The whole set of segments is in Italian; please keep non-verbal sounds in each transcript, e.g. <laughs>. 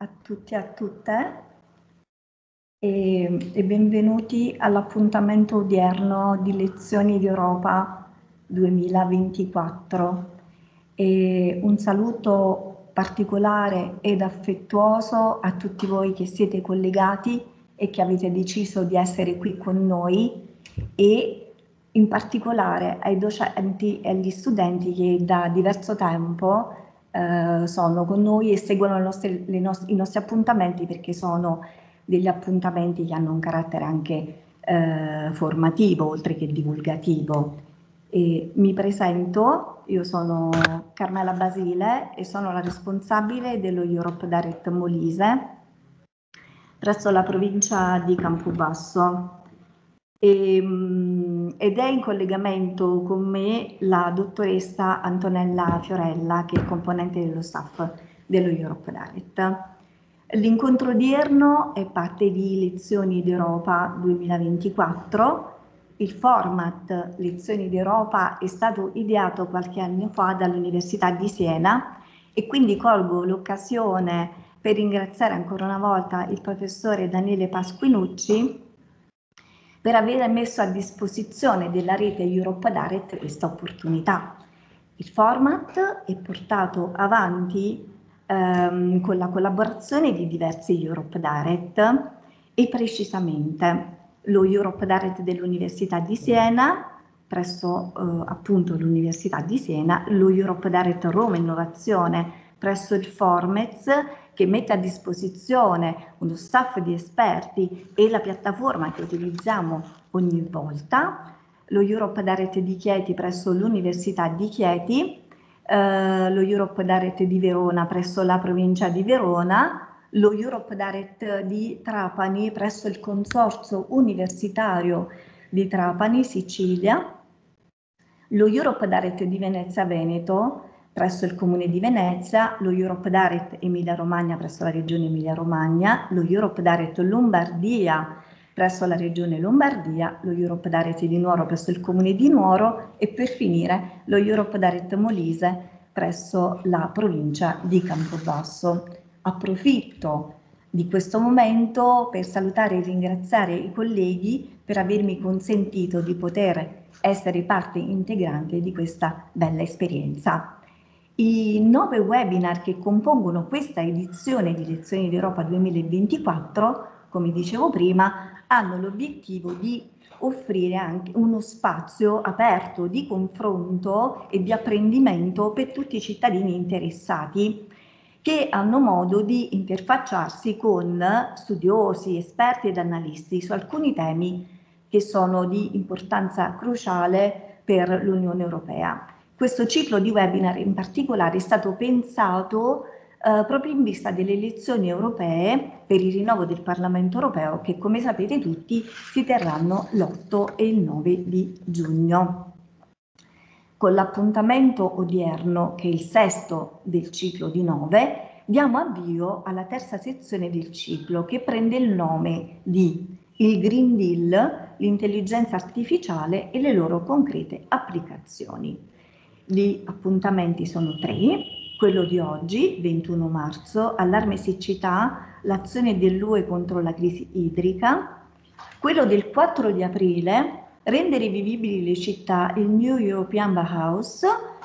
a tutti e a tutte e, e benvenuti all'appuntamento odierno di Lezioni d'Europa 2024. E un saluto particolare ed affettuoso a tutti voi che siete collegati e che avete deciso di essere qui con noi e in particolare ai docenti e agli studenti che da diverso tempo eh, sono con noi e seguono nostre, nostre, i nostri appuntamenti perché sono degli appuntamenti che hanno un carattere anche eh, formativo oltre che divulgativo. E mi presento, io sono Carmela Basile e sono la responsabile dello Europe Direct Molise presso la provincia di Campobasso e, ehm, ed è in collegamento con me la dottoressa Antonella Fiorella, che è componente dello staff dello Europe Direct. L'incontro odierno è parte di Lezioni d'Europa 2024. Il format Lezioni d'Europa è stato ideato qualche anno fa dall'Università di Siena e quindi colgo l'occasione per ringraziare ancora una volta il professore Daniele Pasquinucci per aver messo a disposizione della rete Europa Direct questa opportunità. Il format è portato avanti ehm, con la collaborazione di diversi Europe Direct e precisamente lo Europe Direct dell'Università di Siena presso eh, appunto l'Università di Siena, lo Europe Direct Roma Innovazione presso il Formez che mette a disposizione uno staff di esperti e la piattaforma che utilizziamo ogni volta, lo Europe Direct di Chieti presso l'Università di Chieti, eh, lo Europe Direct di Verona presso la provincia di Verona, lo Europe Direct di Trapani presso il Consorzio Universitario di Trapani, Sicilia, lo Europe Direct di Venezia Veneto, presso il Comune di Venezia, lo Europe Direct Emilia-Romagna presso la Regione Emilia-Romagna, lo Europe Direct Lombardia presso la Regione Lombardia, lo Europe Direct di Nuoro presso il Comune di Nuoro e per finire lo Europe Direct Molise presso la provincia di Campobasso. Approfitto di questo momento per salutare e ringraziare i colleghi per avermi consentito di poter essere parte integrante di questa bella esperienza. I nove webinar che compongono questa edizione di Lezioni d'Europa 2024, come dicevo prima, hanno l'obiettivo di offrire anche uno spazio aperto di confronto e di apprendimento per tutti i cittadini interessati che hanno modo di interfacciarsi con studiosi, esperti ed analisti su alcuni temi che sono di importanza cruciale per l'Unione Europea. Questo ciclo di webinar in particolare è stato pensato eh, proprio in vista delle elezioni europee per il rinnovo del Parlamento europeo che come sapete tutti si terranno l'8 e il 9 di giugno. Con l'appuntamento odierno, che è il sesto del ciclo di nove, diamo avvio alla terza sezione del ciclo che prende il nome di Il Green Deal, l'intelligenza artificiale e le loro concrete applicazioni. Gli appuntamenti sono tre, quello di oggi, 21 marzo, allarme siccità, l'azione dell'UE contro la crisi idrica, quello del 4 di aprile, rendere vivibili le città, il New European Bauhaus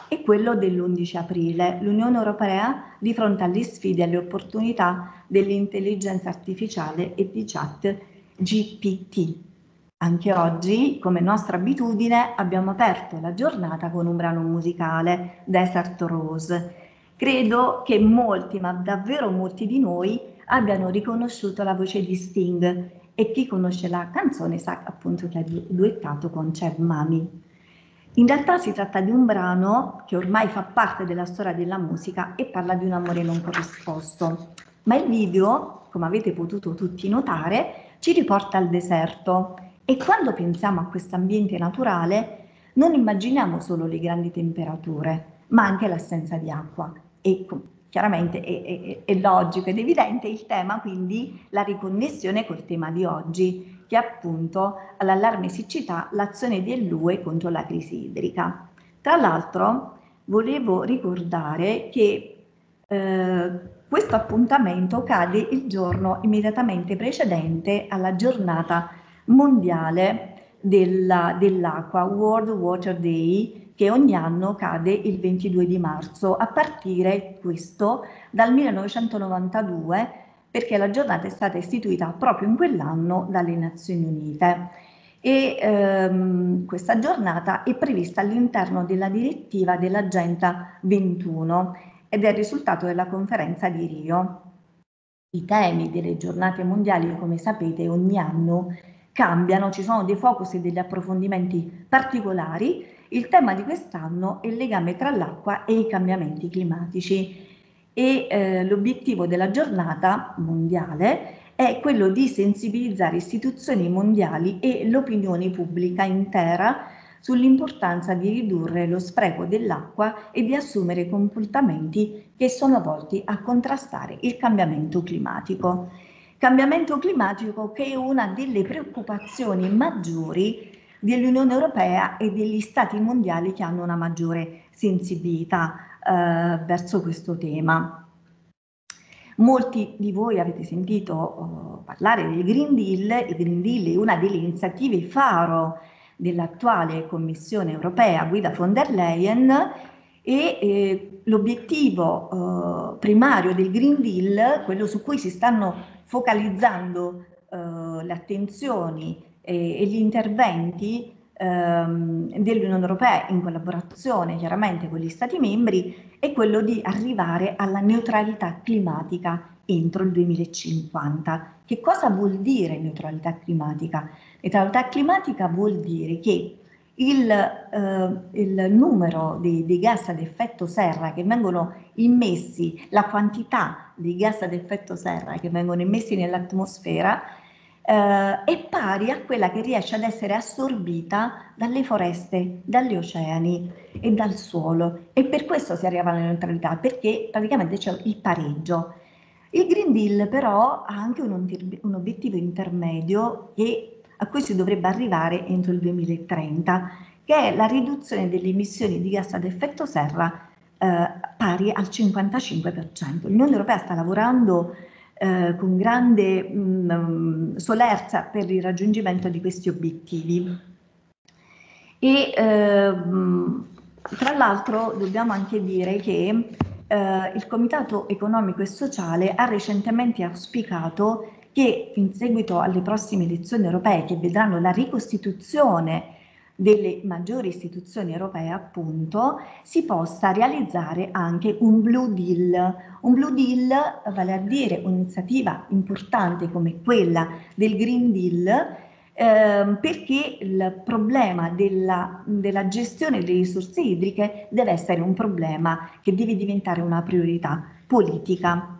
e quello dell'11 aprile, l'Unione Europea di fronte alle sfide e alle opportunità dell'intelligenza artificiale e di chat GPT. Anche oggi, come nostra abitudine, abbiamo aperto la giornata con un brano musicale, Desert Rose. Credo che molti, ma davvero molti di noi, abbiano riconosciuto la voce di Sting e chi conosce la canzone sa appunto che ha duettato con Cher Mami. In realtà si tratta di un brano che ormai fa parte della storia della musica e parla di un amore non corrisposto. Ma il video, come avete potuto tutti notare, ci riporta al deserto, e quando pensiamo a questo ambiente naturale, non immaginiamo solo le grandi temperature, ma anche l'assenza di acqua. E chiaramente è, è, è logico ed evidente il tema, quindi la riconnessione col tema di oggi, che è appunto l'allarme siccità, l'azione dell'UE contro la crisi idrica. Tra l'altro volevo ricordare che eh, questo appuntamento cade il giorno immediatamente precedente alla giornata mondiale della, dell'acqua, World Water Day, che ogni anno cade il 22 di marzo, a partire questo dal 1992, perché la giornata è stata istituita proprio in quell'anno dalle Nazioni Unite. E ehm, questa giornata è prevista all'interno della direttiva dell'Agenda 21 ed è il risultato della conferenza di Rio. I temi delle giornate mondiali, come sapete, ogni anno cambiano, ci sono dei focus e degli approfondimenti particolari. Il tema di quest'anno è il legame tra l'acqua e i cambiamenti climatici e eh, l'obiettivo della giornata mondiale è quello di sensibilizzare istituzioni mondiali e l'opinione pubblica intera sull'importanza di ridurre lo spreco dell'acqua e di assumere comportamenti che sono volti a contrastare il cambiamento climatico cambiamento climatico che è una delle preoccupazioni maggiori dell'Unione Europea e degli stati mondiali che hanno una maggiore sensibilità eh, verso questo tema. Molti di voi avete sentito eh, parlare del Green Deal, il Green Deal è una delle iniziative faro dell'attuale Commissione Europea guida von der Leyen e eh, l'obiettivo eh, primario del Green Deal, quello su cui si stanno focalizzando eh, le attenzioni eh, e, gli interventi ehm, dell'Unione Europea in collaborazione chiaramente con gli Stati membri, è quello di arrivare alla neutralità climatica entro il 2050. Che cosa vuol dire neutralità climatica? Neutralità climatica vuol dire che il, eh, il numero di, di, gas ad effetto serra che vengono immessi, la quantità di gas ad effetto serra che vengono immessi nell'atmosfera eh, è pari a quella che riesce ad essere assorbita dalle foreste, dagli oceani e dal suolo e per questo si arriva alla neutralità perché praticamente c'è il pareggio. Il Green Deal però ha anche un, un obiettivo intermedio che a cui si dovrebbe arrivare entro il 2030, che è la riduzione delle emissioni di gas ad effetto serra eh, pari al 55%. L'Unione Europea sta lavorando eh, con grande mh, mm, mm, solerza per il raggiungimento di questi obiettivi. E ehm, tra l'altro dobbiamo anche dire che eh, il Comitato Economico e Sociale ha recentemente auspicato che in seguito alle prossime elezioni europee che vedranno la ricostituzione delle maggiori istituzioni europee appunto si possa realizzare anche un Blue Deal. Un Blue Deal vale a dire un'iniziativa importante come quella del Green Deal eh, perché il problema della, della, gestione delle risorse idriche deve essere un problema che deve diventare una priorità politica.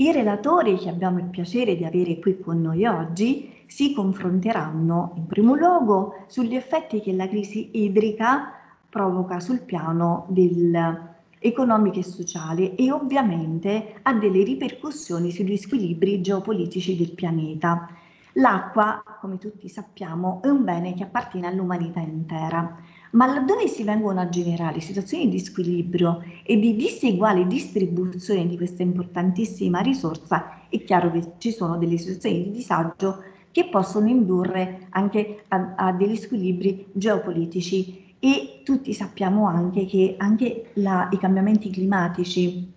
I relatori che abbiamo il piacere di avere qui con noi oggi si confronteranno in primo luogo sugli effetti che la crisi idrica provoca sul piano del economico e sociale e ovviamente ha delle ripercussioni sugli squilibri geopolitici del pianeta. L'acqua, come tutti sappiamo, è un bene che appartiene all'umanità intera ma laddove si vengono a generare situazioni di squilibrio e di diseguale distribuzione di questa importantissima risorsa, è chiaro che ci sono delle situazioni di disagio che possono indurre anche a, a degli squilibri geopolitici e tutti sappiamo anche che anche la, i cambiamenti climatici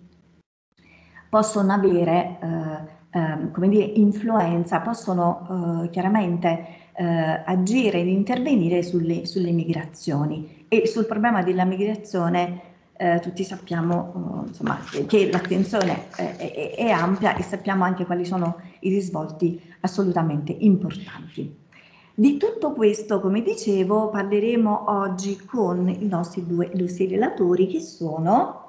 possono avere, eh, eh, come dire, influenza, possono eh, chiaramente eh, agire ed intervenire sulle, sulle, migrazioni e sul problema della migrazione eh, tutti sappiamo eh, insomma, che l'attenzione eh, è, è ampia e sappiamo anche quali sono i risvolti assolutamente importanti. Di tutto questo, come dicevo, parleremo oggi con i nostri due illustri relatori che sono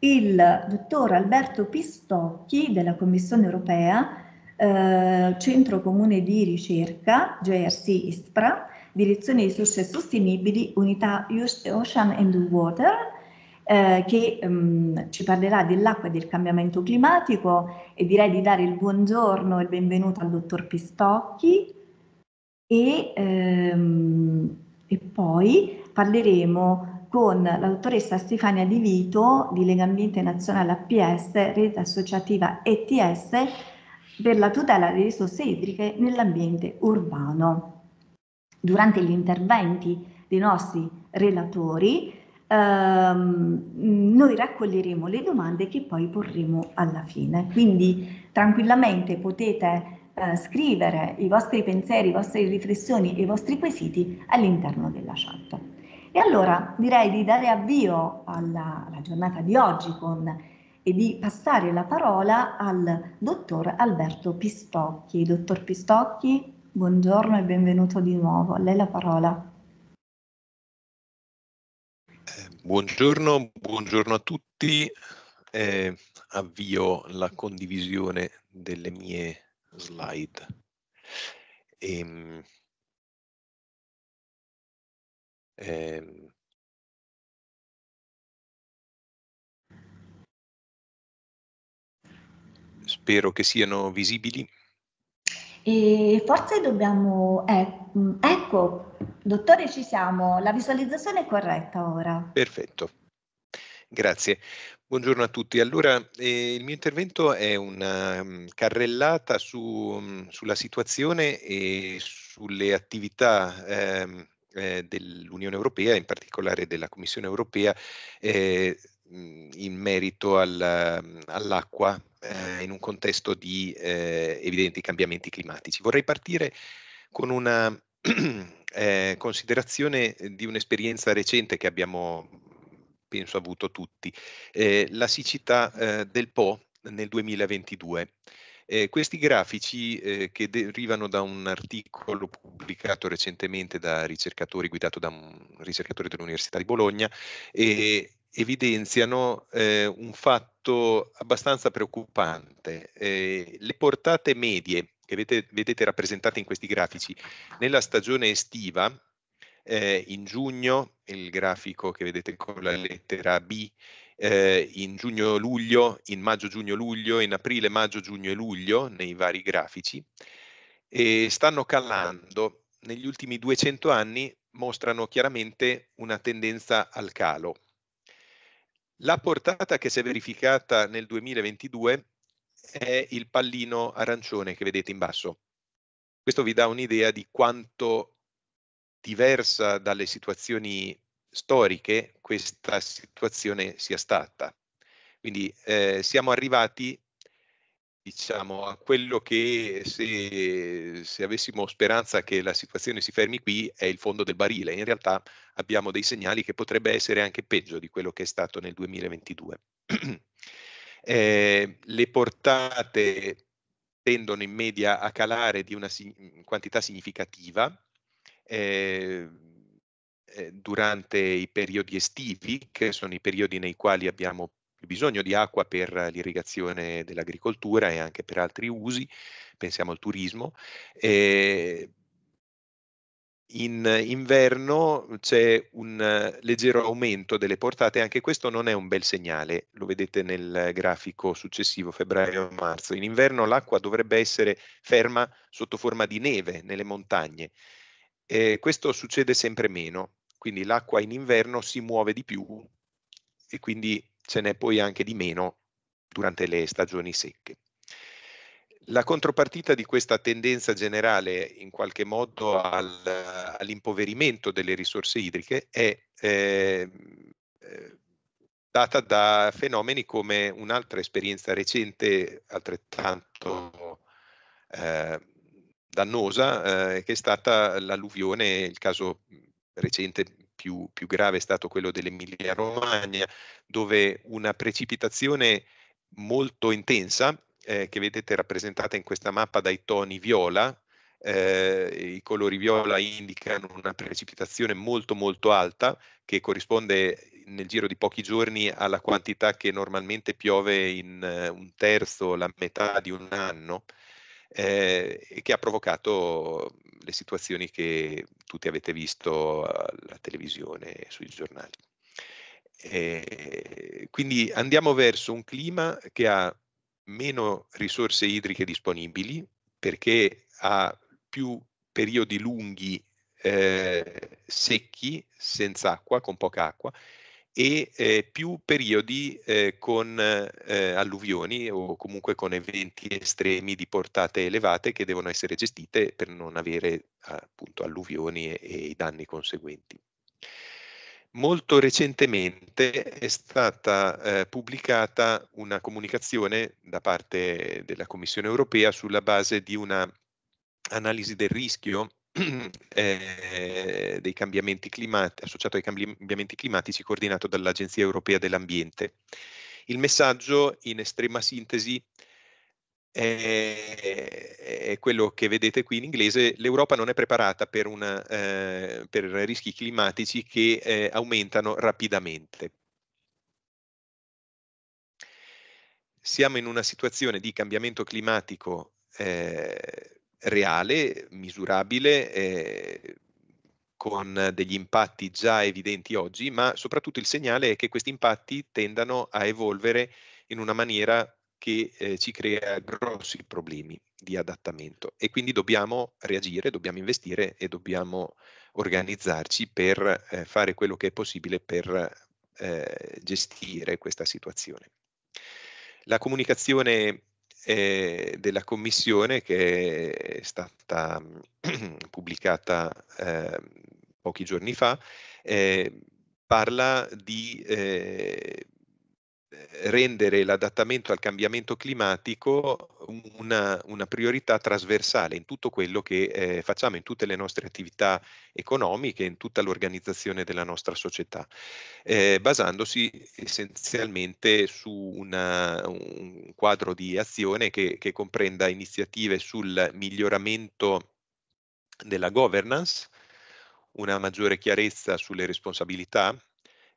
il dottor Alberto Pistocchi della Commissione europea eh, Centro Comune di Ricerca, JRC ISPRA, Direzione di Risorse Sostenibili, Unità Ocean and Water, eh, che ehm, ci parlerà dell'acqua e del cambiamento climatico e direi di dare il buongiorno e il benvenuto al dottor Pistocchi e, ehm, e poi parleremo con la dottoressa Stefania Di Vito di Legambiente Nazionale APS, rete associativa ETS, per la tutela delle risorse idriche nell'ambiente urbano. Durante gli interventi dei nostri relatori ehm, noi raccoglieremo le domande che poi porremo alla fine, quindi tranquillamente potete eh, scrivere i vostri pensieri, le vostre riflessioni e i vostri quesiti all'interno della chat. E allora direi di dare avvio alla, alla giornata di oggi con e di passare la parola al dottor Alberto Pistocchi. Dottor Pistocchi, buongiorno e benvenuto di nuovo. A lei la parola. Eh, buongiorno, buongiorno a tutti. Eh, avvio la condivisione delle mie slide. Ehm, ehm, spero che siano visibili? E forse dobbiamo, eh, mm, ecco, dottore ci siamo, la visualizzazione è corretta ora. Perfetto, grazie. Buongiorno a tutti. Allora, eh, il mio intervento è una um, carrellata su, um, sulla situazione e sulle attività ehm, eh, dell'Unione Europea, in particolare della Commissione Europea, eh, Mhmm, in merito al, mhmm, all'acqua eh, in un contesto di eh, evidenti cambiamenti climatici. Vorrei partire con una <clears throat> eh, considerazione di un'esperienza recente che abbiamo, penso, avuto tutti, eh, la siccità eh, del Po nel 2022. Eh, questi grafici eh, che derivano da un articolo pubblicato recentemente da ricercatori guidato da un ricercatore dell'Università di Bologna e evidenziano eh, un fatto abbastanza preoccupante. Eh, le portate medie che vedete, vedete, rappresentate in questi grafici nella stagione estiva, eh, in giugno, il grafico che vedete con la lettera B, eh, in giugno-luglio, in maggio-giugno-luglio, in aprile, maggio-giugno luglio, nei vari grafici, stanno calando negli ultimi 200 anni mostrano chiaramente una tendenza al calo la portata che si è verificata nel 2022 è il pallino arancione che vedete in basso. Questo vi dà un'idea di quanto diversa dalle situazioni storiche questa situazione sia stata. Quindi eh, siamo arrivati diciamo, a quello che se, se, avessimo speranza che la situazione si fermi qui è il fondo del barile. In realtà abbiamo dei segnali che potrebbe essere anche peggio di quello che è stato nel 2022. <clears throat> eh, le portate tendono in media a calare di una si quantità significativa. Eh, eh, durante i periodi estivi, che sono i periodi nei quali abbiamo il bisogno di acqua per l'irrigazione dell'agricoltura e anche per altri usi, pensiamo al turismo. Eh, in inverno c'è un leggero aumento delle portate, anche questo non è un bel segnale, lo vedete nel grafico successivo, febbraio-marzo. In inverno l'acqua dovrebbe essere ferma sotto forma di neve nelle montagne. E questo succede sempre meno, quindi l'acqua in inverno si muove di più e quindi ce n'è poi anche di meno durante le stagioni secche. La contropartita di questa tendenza generale in qualche modo al, all'impoverimento delle risorse idriche è ehm, eh, data da fenomeni come un'altra esperienza recente altrettanto eh, dannosa eh, che è stata l'alluvione, il caso recente più, più grave è stato quello dell'Emilia Romagna, dove una precipitazione molto intensa, eh, che vedete rappresentata in questa mappa dai toni viola, eh, i colori viola indicano una precipitazione molto molto alta che corrisponde nel giro di pochi giorni alla quantità che normalmente piove in eh, un terzo, la metà di un anno eh, e che ha provocato mm, le situazioni che tutti avete visto alla televisione e sui giornali. Eh, quindi andiamo verso un clima che ha meno risorse idriche disponibili perché ha più periodi lunghi eh, secchi, senza acqua, con poca acqua, e eh, più periodi eh, con eh, alluvioni o comunque con eventi estremi di portate elevate che devono essere gestite per non avere appunto alluvioni e, e i danni conseguenti. Molto recentemente è stata eh, pubblicata una comunicazione da parte della Commissione europea sulla base di una analisi del rischio <clears throat> eh, dei cambiamenti climatici, associato ai cambiamenti climatici coordinato dall'Agenzia Europea dell'Ambiente. Il messaggio, in estrema sintesi, è, è quello che vedete qui in inglese, l'Europa non è preparata per, una, eh, per rischi climatici che eh, aumentano rapidamente. Siamo in una situazione di cambiamento climatico eh, reale, misurabile, eh, con degli impatti già evidenti oggi, ma soprattutto il segnale è che questi impatti tendano a evolvere in una maniera che eh, ci crea grossi problemi di adattamento e quindi dobbiamo reagire, dobbiamo investire e dobbiamo organizzarci per eh, fare quello che è possibile per eh, gestire questa situazione. La comunicazione eh, della commissione che è stata mm, <clears throat> pubblicata eh, pochi giorni fa, eh, parla di eh, eh, rendere l'adattamento al cambiamento climatico una, una priorità trasversale in tutto quello che eh, facciamo, in tutte le nostre attività economiche, in tutta l'organizzazione della nostra società, eh, basandosi essenzialmente su una, un quadro di azione che, che comprenda iniziative sul miglioramento della governance, una maggiore chiarezza sulle responsabilità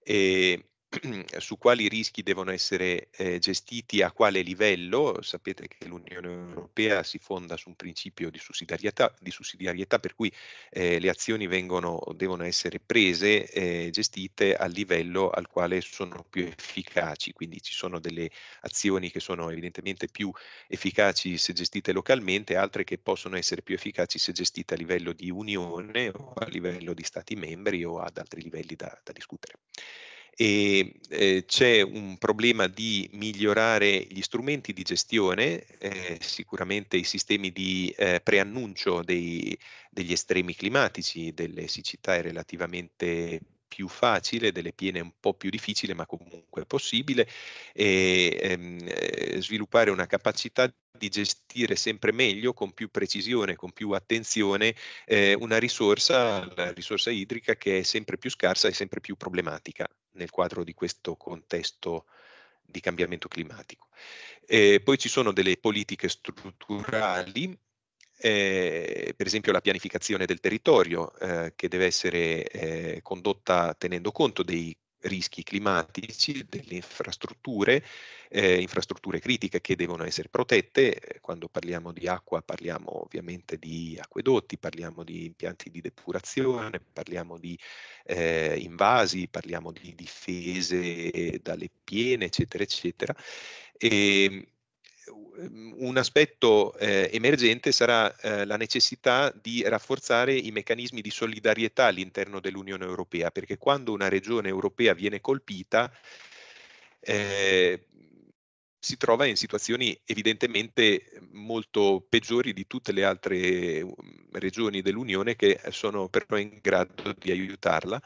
e <clears throat> su quali rischi devono essere eh, gestiti a quale livello. Sapete che l'Unione Europea si fonda su un principio di sussidiarietà, di sussidiarietà per cui eh, le azioni vengono, devono essere prese, eh, gestite al livello al quale sono più efficaci. Quindi ci sono delle azioni che sono evidentemente più efficaci se gestite localmente, altre che possono essere più efficaci se gestite a livello di Unione o a livello di Stati membri o ad altri livelli da, da discutere e eh, c'è un problema di migliorare gli strumenti di gestione, eh, sicuramente i sistemi di eh, preannuncio dei, degli estremi climatici, delle siccità è relativamente più facile, delle piene un po' più difficile, ma comunque possibile, e ehm, eh, sviluppare una capacità di gestire sempre meglio, con più precisione, con più attenzione, eh, una risorsa, la risorsa idrica che è sempre più scarsa e sempre più problematica nel quadro di questo contesto di cambiamento climatico. Eh, poi ci sono delle politiche strutturali, eh, per esempio la pianificazione del territorio eh, che deve essere eh, condotta tenendo conto dei rischi climatici, delle infrastrutture, eh, infrastrutture critiche che devono essere protette. Eh, quando parliamo di acqua parliamo ovviamente di acquedotti, parliamo di impianti di depurazione, parliamo di eh, invasi, parliamo di difese dalle piene, eccetera, eccetera. E, ehm, Ehm, un aspetto eh, emergente sarà eh, la necessità di rafforzare i meccanismi di solidarietà all'interno dell'Unione Europea, perché quando una regione europea viene colpita eh, si trova in situazioni evidentemente molto peggiori di tutte le altre mm, regioni dell'Unione che sono però in grado di aiutarla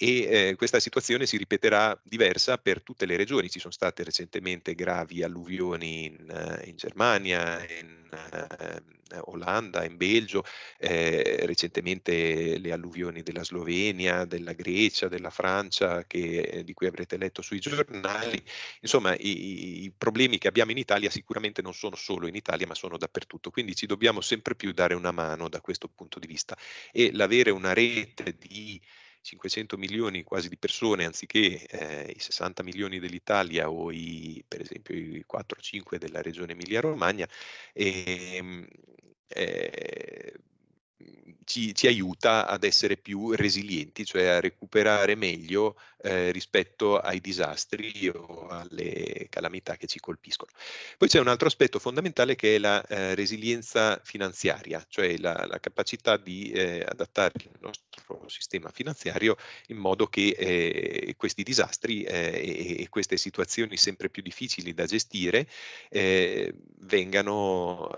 e eh, questa situazione si ripeterà diversa per tutte le regioni. Ci sono state recentemente gravi alluvioni in, eh, in Germania, in eh, Olanda, in Belgio, eh, recentemente le alluvioni della Slovenia, della Grecia, della Francia, che, eh, di cui avrete letto sui giornali. Insomma, i, i problemi che abbiamo in Italia sicuramente non sono solo in Italia, ma sono dappertutto. Quindi ci dobbiamo sempre più dare una mano da questo punto di vista. E l'avere una rete di 500 milioni quasi di persone anziché eh, i 60 milioni dell'Italia o i, per esempio i 4-5 della regione Emilia-Romagna, e, ehm, eh, ci, ci, aiuta ad essere più resilienti, cioè a recuperare meglio eh, rispetto ai disastri o alle calamità che ci colpiscono. Poi c'è un altro aspetto fondamentale che è la eh, resilienza finanziaria, cioè la, la capacità di eh, adattare il nostro sistema finanziario in modo che eh, questi disastri eh, e, queste situazioni sempre più difficili da gestire eh, vengano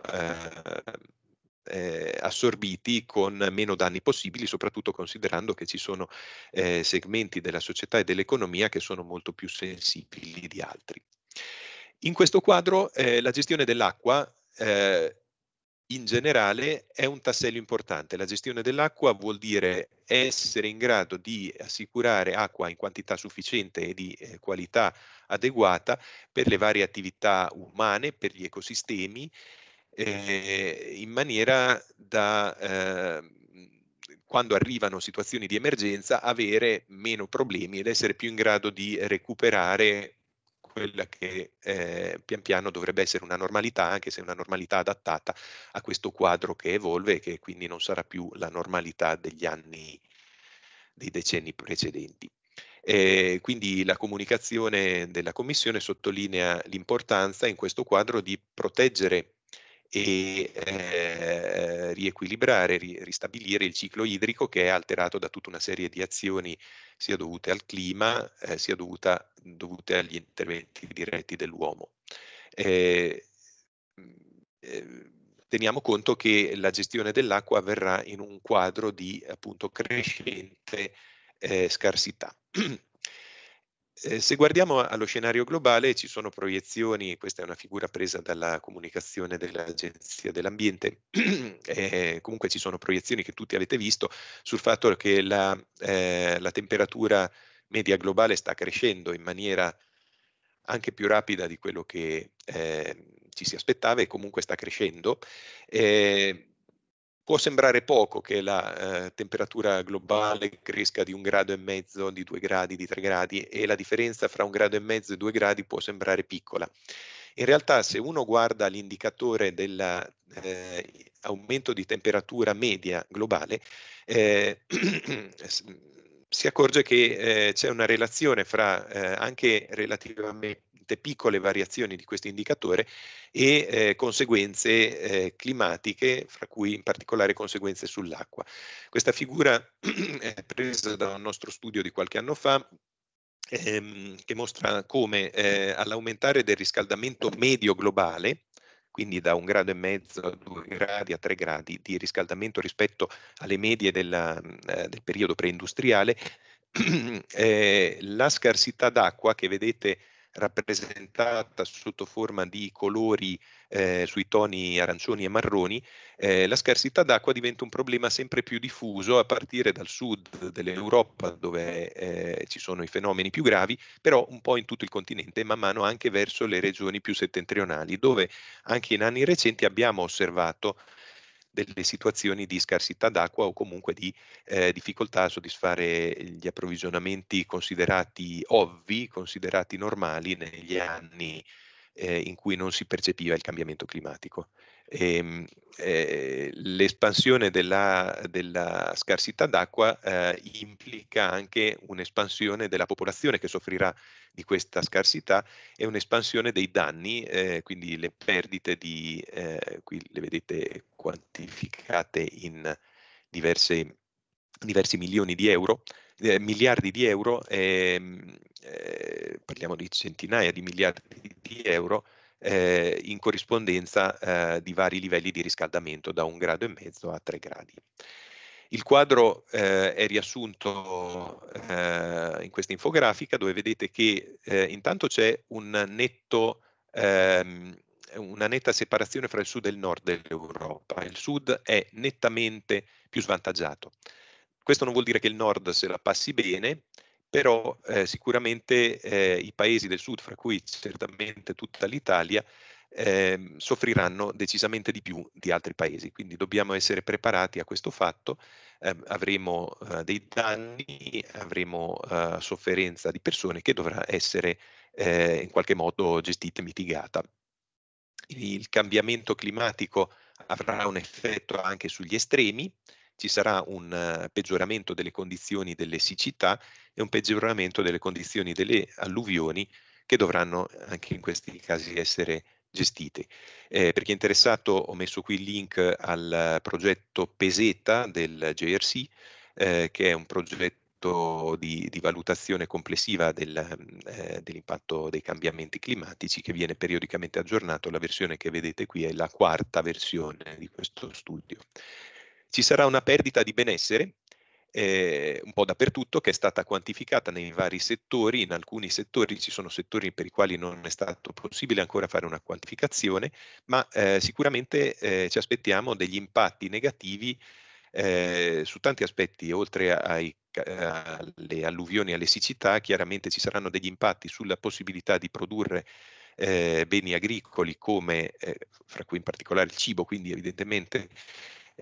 eh, assorbiti con meno danni possibili, soprattutto considerando che ci sono eh, segmenti della società e dell'economia che sono molto più sensibili di altri. In questo quadro eh, la gestione dell'acqua eh, in generale è un tassello importante. La gestione dell'acqua vuol dire essere in grado di assicurare acqua in quantità sufficiente e di eh, qualità adeguata per le varie attività umane, per gli ecosistemi eh, in maniera da, eh, quando arrivano situazioni di emergenza, avere meno problemi ed essere più in grado di recuperare quella che eh, pian piano dovrebbe essere una normalità, anche se una normalità adattata a questo quadro che evolve e che quindi non sarà più la normalità degli anni, dei decenni precedenti. Eh, quindi la comunicazione della Commissione sottolinea l'importanza in questo quadro di proteggere e eh, eh, riequilibrare, ri, ristabilire il ciclo idrico che è alterato da tutta una serie di azioni sia dovute al clima eh, sia dovuta, dovute agli interventi diretti dell'uomo. Eh, eh teniamo conto che la gestione dell'acqua avverrà in un quadro di appunto crescente eh, scarsità. <clears throat> Eh, se guardiamo allo scenario globale ci sono proiezioni, questa è una figura presa dalla comunicazione dell'Agenzia dell'Ambiente, eh, <clears throat> comunque ci sono proiezioni che tutti avete visto sul fatto che la, eh, la temperatura media globale sta crescendo in maniera anche più rapida di quello che eh, ci si aspettava e comunque sta crescendo. Eh, Può sembrare poco che la eh, temperatura globale cresca di un grado e mezzo, di due gradi, di tre gradi e la differenza fra un grado e mezzo e due gradi può sembrare piccola. In realtà se uno guarda l'indicatore dell'aumento eh, di temperatura media globale, eh, <clears throat> si accorge che eh, c'è una relazione fra eh, anche relativamente tutte piccole variazioni di questo indicatore e eh, conseguenze eh, climatiche, fra cui in particolare conseguenze sull'acqua. Questa figura <clears throat> è presa da un nostro studio di qualche anno fa, ehm, che mostra come eh, all'aumentare del riscaldamento medio globale, quindi da un grado e mezzo a due gradi a tre gradi di riscaldamento rispetto alle medie della, eh, del periodo preindustriale, <clears throat> eh, la scarsità d'acqua che vedete rappresentata sotto forma di colori eh, sui toni arancioni e marroni, eh, la scarsità d'acqua diventa un problema sempre più diffuso a partire dal sud dell'Europa dove eh, ci sono i fenomeni più gravi, però un po' in tutto il continente e man mano anche verso le regioni più settentrionali dove anche in anni recenti abbiamo osservato delle situazioni di scarsità d'acqua o comunque di eh, difficoltà a soddisfare gli approvvigionamenti considerati ovvi, considerati normali negli anni eh, in cui non si percepiva il cambiamento climatico. E, ehm, eh, l'espansione della, della, scarsità d'acqua eh, implica anche un'espansione della popolazione che soffrirà di questa scarsità e un'espansione dei danni, eh, quindi le perdite di, eh, qui le vedete quantificate in diverse, diversi milioni di euro, eh, miliardi di euro, ehm, eh, parliamo di centinaia di miliardi di euro, eh, in corrispondenza eh, di vari livelli di riscaldamento da un grado e mezzo a tre gradi. Il quadro eh, è riassunto eh, in questa infografica dove vedete che eh, intanto c'è un netto, ehm, una netta separazione fra il sud e il nord dell'Europa. Il sud è nettamente più svantaggiato. Questo non vuol dire che il nord se la passi bene, però eh, sicuramente eh, i paesi del sud, fra cui certamente tutta l'Italia, eh, soffriranno decisamente di più di altri paesi, quindi dobbiamo essere preparati a questo fatto, ehm, avremo eh, dei danni, avremo eh, sofferenza di persone che dovrà essere eh, in qualche modo gestita e mitigata. Il cambiamento climatico avrà un effetto anche sugli estremi, ci sarà un eh, peggioramento delle condizioni delle siccità e un peggioramento delle condizioni delle alluvioni che dovranno eh, anche in questi casi essere gestite. Eh, per chi è interessato ho messo qui il link al progetto Peseta del JRC, eh, che è un progetto di, di, valutazione complessiva del, eh, dell'impatto dei cambiamenti climatici che viene periodicamente aggiornato. La versione che vedete qui è la quarta versione di questo studio. Ci sarà una perdita di benessere eh, un po' dappertutto che è stata quantificata nei vari settori, in alcuni settori ci sono settori per i quali non è stato possibile ancora fare una quantificazione, ma eh, sicuramente eh, ci aspettiamo degli impatti negativi eh, su tanti aspetti, oltre ai, alle alluvioni e alle siccità, chiaramente ci saranno degli impatti sulla possibilità di produrre eh, beni agricoli come, eh, fra cui in particolare il cibo, quindi evidentemente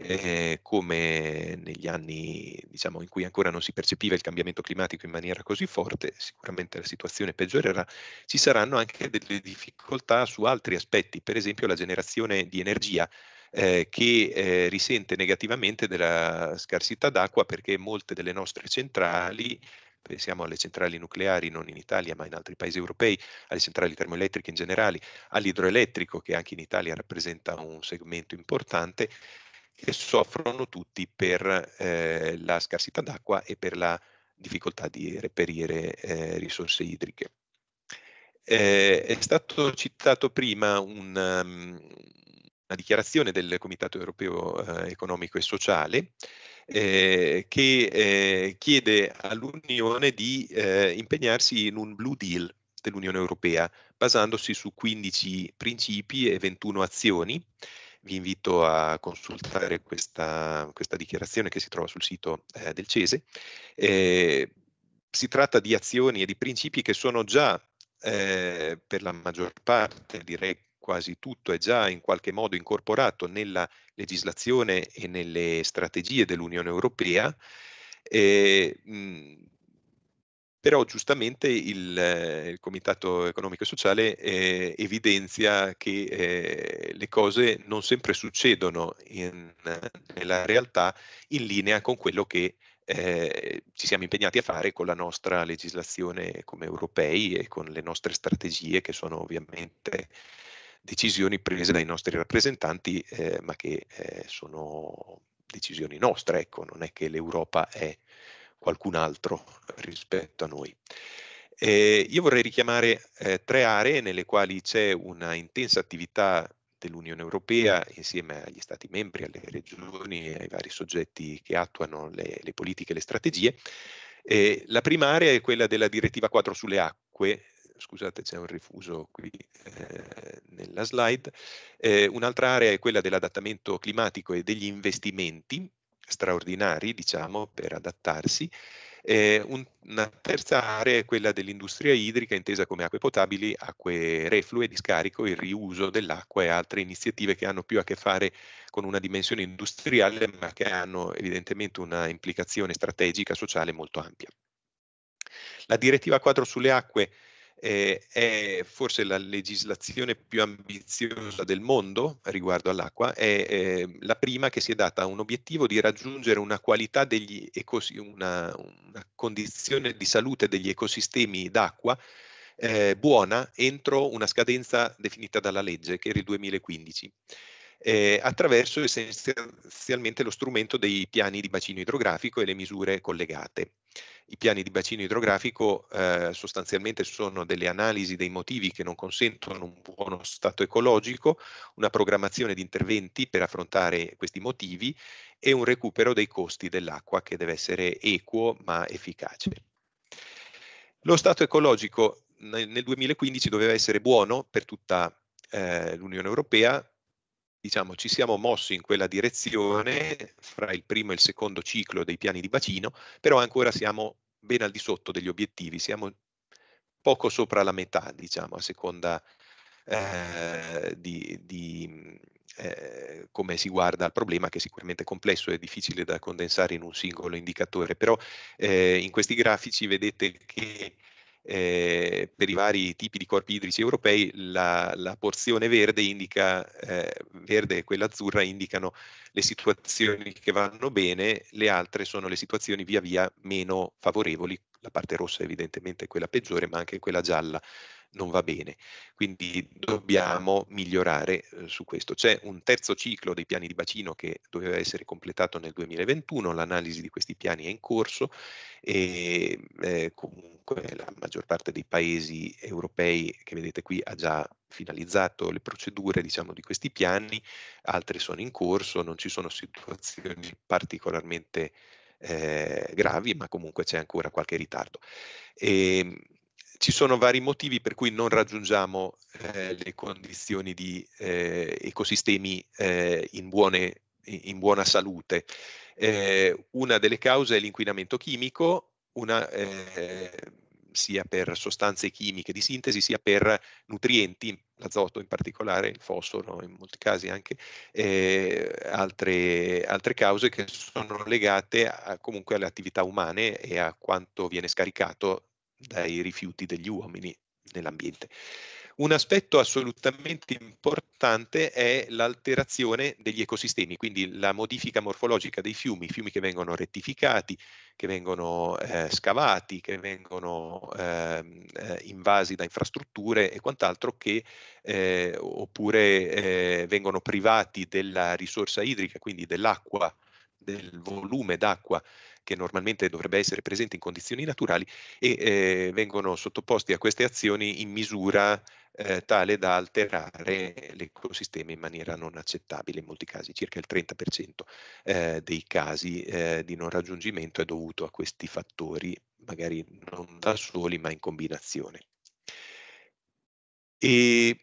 eh, come negli anni diciamo, in cui ancora non si percepiva il cambiamento climatico in maniera così forte, sicuramente la situazione peggiorerà, ci saranno anche delle difficoltà su altri aspetti, per esempio la generazione di energia. Eh, che eh, risente negativamente della scarsità d'acqua perché molte delle nostre centrali pensiamo alle centrali nucleari non in Italia ma in altri paesi europei, alle centrali termoelettriche in generale, all'idroelettrico che anche in Italia rappresenta un segmento importante, che soffrono tutti per eh, la scarsità d'acqua e per la difficoltà di reperire eh, risorse idriche. Eh, è stato citato prima un, um, una dichiarazione del Comitato europeo eh, economico e sociale eh, che eh, chiede all'Unione di eh, impegnarsi in un Blue Deal dell'Unione europea basandosi su 15 principi e 21 azioni vi invito a consultare questa, questa dichiarazione che si trova sul sito eh, del CESE. Eh, si tratta di azioni e di principi che sono già, eh, per la maggior parte, direi quasi tutto, è già in qualche modo incorporato nella legislazione e nelle strategie dell'Unione Europea. E, mh, però giustamente il, eh, il Comitato Economico e Sociale eh, evidenzia che eh, le cose non sempre succedono in, nella realtà in linea con quello che eh, ci siamo impegnati a fare con la nostra legislazione come europei e con le nostre strategie che sono ovviamente decisioni prese dai nostri rappresentanti eh, ma che eh, sono decisioni nostre, ecco, non è che l'Europa è qualcun altro rispetto a noi. Eh, io vorrei richiamare eh, tre aree nelle quali c'è una intensa attività dell'Unione Europea insieme agli Stati membri, alle regioni e ai vari soggetti che attuano le, le politiche e le strategie. Eh, la prima area è quella della direttiva 4 sulle acque, scusate c'è un rifuso qui eh, nella slide, eh, un'altra area è quella dell'adattamento climatico e degli investimenti, straordinari, diciamo, per adattarsi. Eh, un, una terza area è quella dell'industria idrica, intesa come acque potabili, acque reflue, discarico, il riuso dell'acqua e altre iniziative che hanno più a che fare con una dimensione industriale, ma che hanno evidentemente una implicazione strategica, sociale molto ampia. La direttiva quadro sulle acque eh, è forse la legislazione più ambiziosa del mondo riguardo all'acqua, è eh, la prima che si è data un obiettivo di raggiungere una qualità degli ecosistemi, una, una condizione di salute degli ecosistemi d'acqua eh, buona entro una scadenza definita dalla legge, che era il 2015. Eh, attraverso essenzialmente lo strumento dei piani di bacino idrografico e le misure collegate. I piani di bacino idrografico eh, sostanzialmente sono delle analisi dei motivi che non consentono un buono stato ecologico, una programmazione di interventi per affrontare questi motivi e un recupero dei costi dell'acqua che deve essere equo ma efficace. Lo stato ecologico nel 2015 doveva essere buono per tutta eh, l'Unione Europea, diciamo, ci siamo mossi in quella direzione fra il primo e il secondo ciclo dei piani di bacino, però ancora siamo ben al di sotto degli obiettivi, siamo poco sopra la metà, diciamo, a seconda eh, di, di eh, come si guarda al problema, che è sicuramente è complesso e difficile da condensare in un singolo indicatore, però eh, in questi grafici vedete che eh, per i vari tipi di corpi idrici europei la, la porzione verde, indica, eh, verde e quella azzurra indicano le situazioni che vanno bene, le altre sono le situazioni via via meno favorevoli, la parte rossa evidentemente è quella peggiore, ma anche quella gialla non va bene. Quindi dobbiamo migliorare eh, su questo. C'è un terzo ciclo dei piani di bacino che doveva essere completato nel 2021, l'analisi di questi piani è in corso e eh, comunque la maggior parte dei paesi europei che vedete qui ha già finalizzato le procedure diciamo, di questi piani, altre sono in corso, non ci sono situazioni particolarmente eh, gravi, ma comunque c'è ancora qualche ritardo. E, ehm, ci sono vari motivi per cui non raggiungiamo eh, le condizioni di eh, ecosistemi eh, in, buone, in, buona salute. Eh, una delle cause è l'inquinamento chimico, una, eh, sia per sostanze chimiche di sintesi, sia per nutrienti, l'azoto in particolare, il fosforo in molti casi anche, eh, altre, altre, cause che sono legate a, comunque alle attività umane e a quanto viene scaricato dai rifiuti degli uomini nell'ambiente. Un aspetto assolutamente importante è l'alterazione degli ecosistemi, quindi la modifica morfologica dei fiumi, fiumi che vengono rettificati, che vengono eh, scavati, che vengono ehm, eh, invasi da infrastrutture e quant'altro, che, eh, oppure eh, vengono privati della risorsa idrica, quindi dell'acqua, del volume d'acqua che normalmente dovrebbe essere presente in condizioni naturali e eh, vengono sottoposti a queste azioni in misura eh, tale da alterare l'ecosistema in maniera non accettabile. In molti casi circa il 30% eh, dei casi eh, di non raggiungimento è dovuto a questi fattori, magari non da soli ma in combinazione. E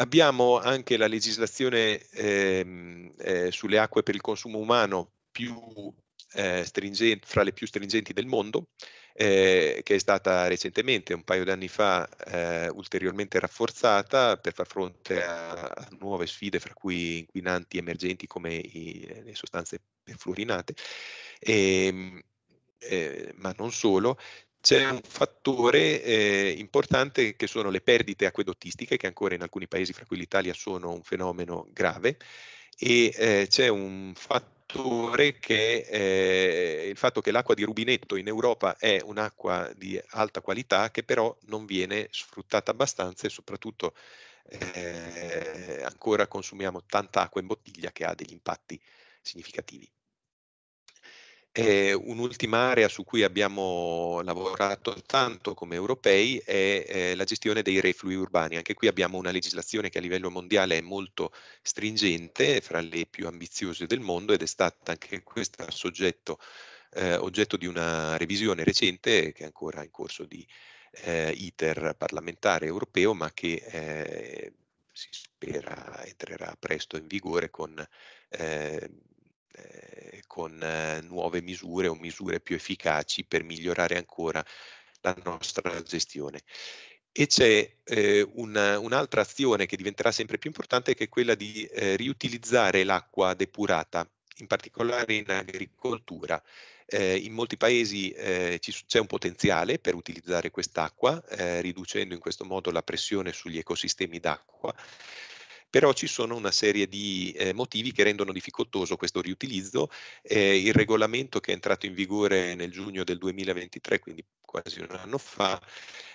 abbiamo anche la legislazione ehm, eh, sulle acque per il consumo umano più eh, fra le più stringenti del mondo, eh, che è stata recentemente, un paio di anni fa, eh, ulteriormente rafforzata per far fronte a, a, nuove sfide, fra cui inquinanti emergenti come i, le sostanze perfluorinate. E, ehm, eh, ma non solo, c'è un fattore eh, importante che sono le perdite acquedottistiche, che ancora in alcuni paesi, fra cui l'Italia, sono un fenomeno grave, e eh, c'è un fattore osservatore che eh, il fatto che l'acqua di rubinetto in Europa è un'acqua di alta qualità che però non viene sfruttata abbastanza e soprattutto eh, ancora consumiamo tanta acqua in bottiglia che ha degli impatti significativi. Eh, un'ultima area su cui abbiamo lavorato tanto come europei è eh, la gestione dei reflui urbani. Anche qui abbiamo una legislazione che a livello mondiale è molto stringente, fra le più ambiziose del mondo ed è stata anche questa soggetto, eh, oggetto di una revisione recente che è ancora in corso di eh, iter parlamentare europeo ma che eh, si spera entrerà presto in vigore con eh, eh, con eh, nuove misure o misure più efficaci per migliorare ancora la nostra gestione. E c'è eh, una, un'altra azione che diventerà sempre più importante che è quella di eh, riutilizzare l'acqua depurata, in particolare in agricoltura. Eh, in molti paesi eh, ci, c'è un potenziale per utilizzare quest'acqua, eh, riducendo in questo modo la pressione sugli ecosistemi d'acqua, però ci sono una serie di eh, motivi che rendono difficoltoso questo riutilizzo. Eh, il regolamento che è entrato in vigore nel giugno del 2023, quindi quasi un anno fa,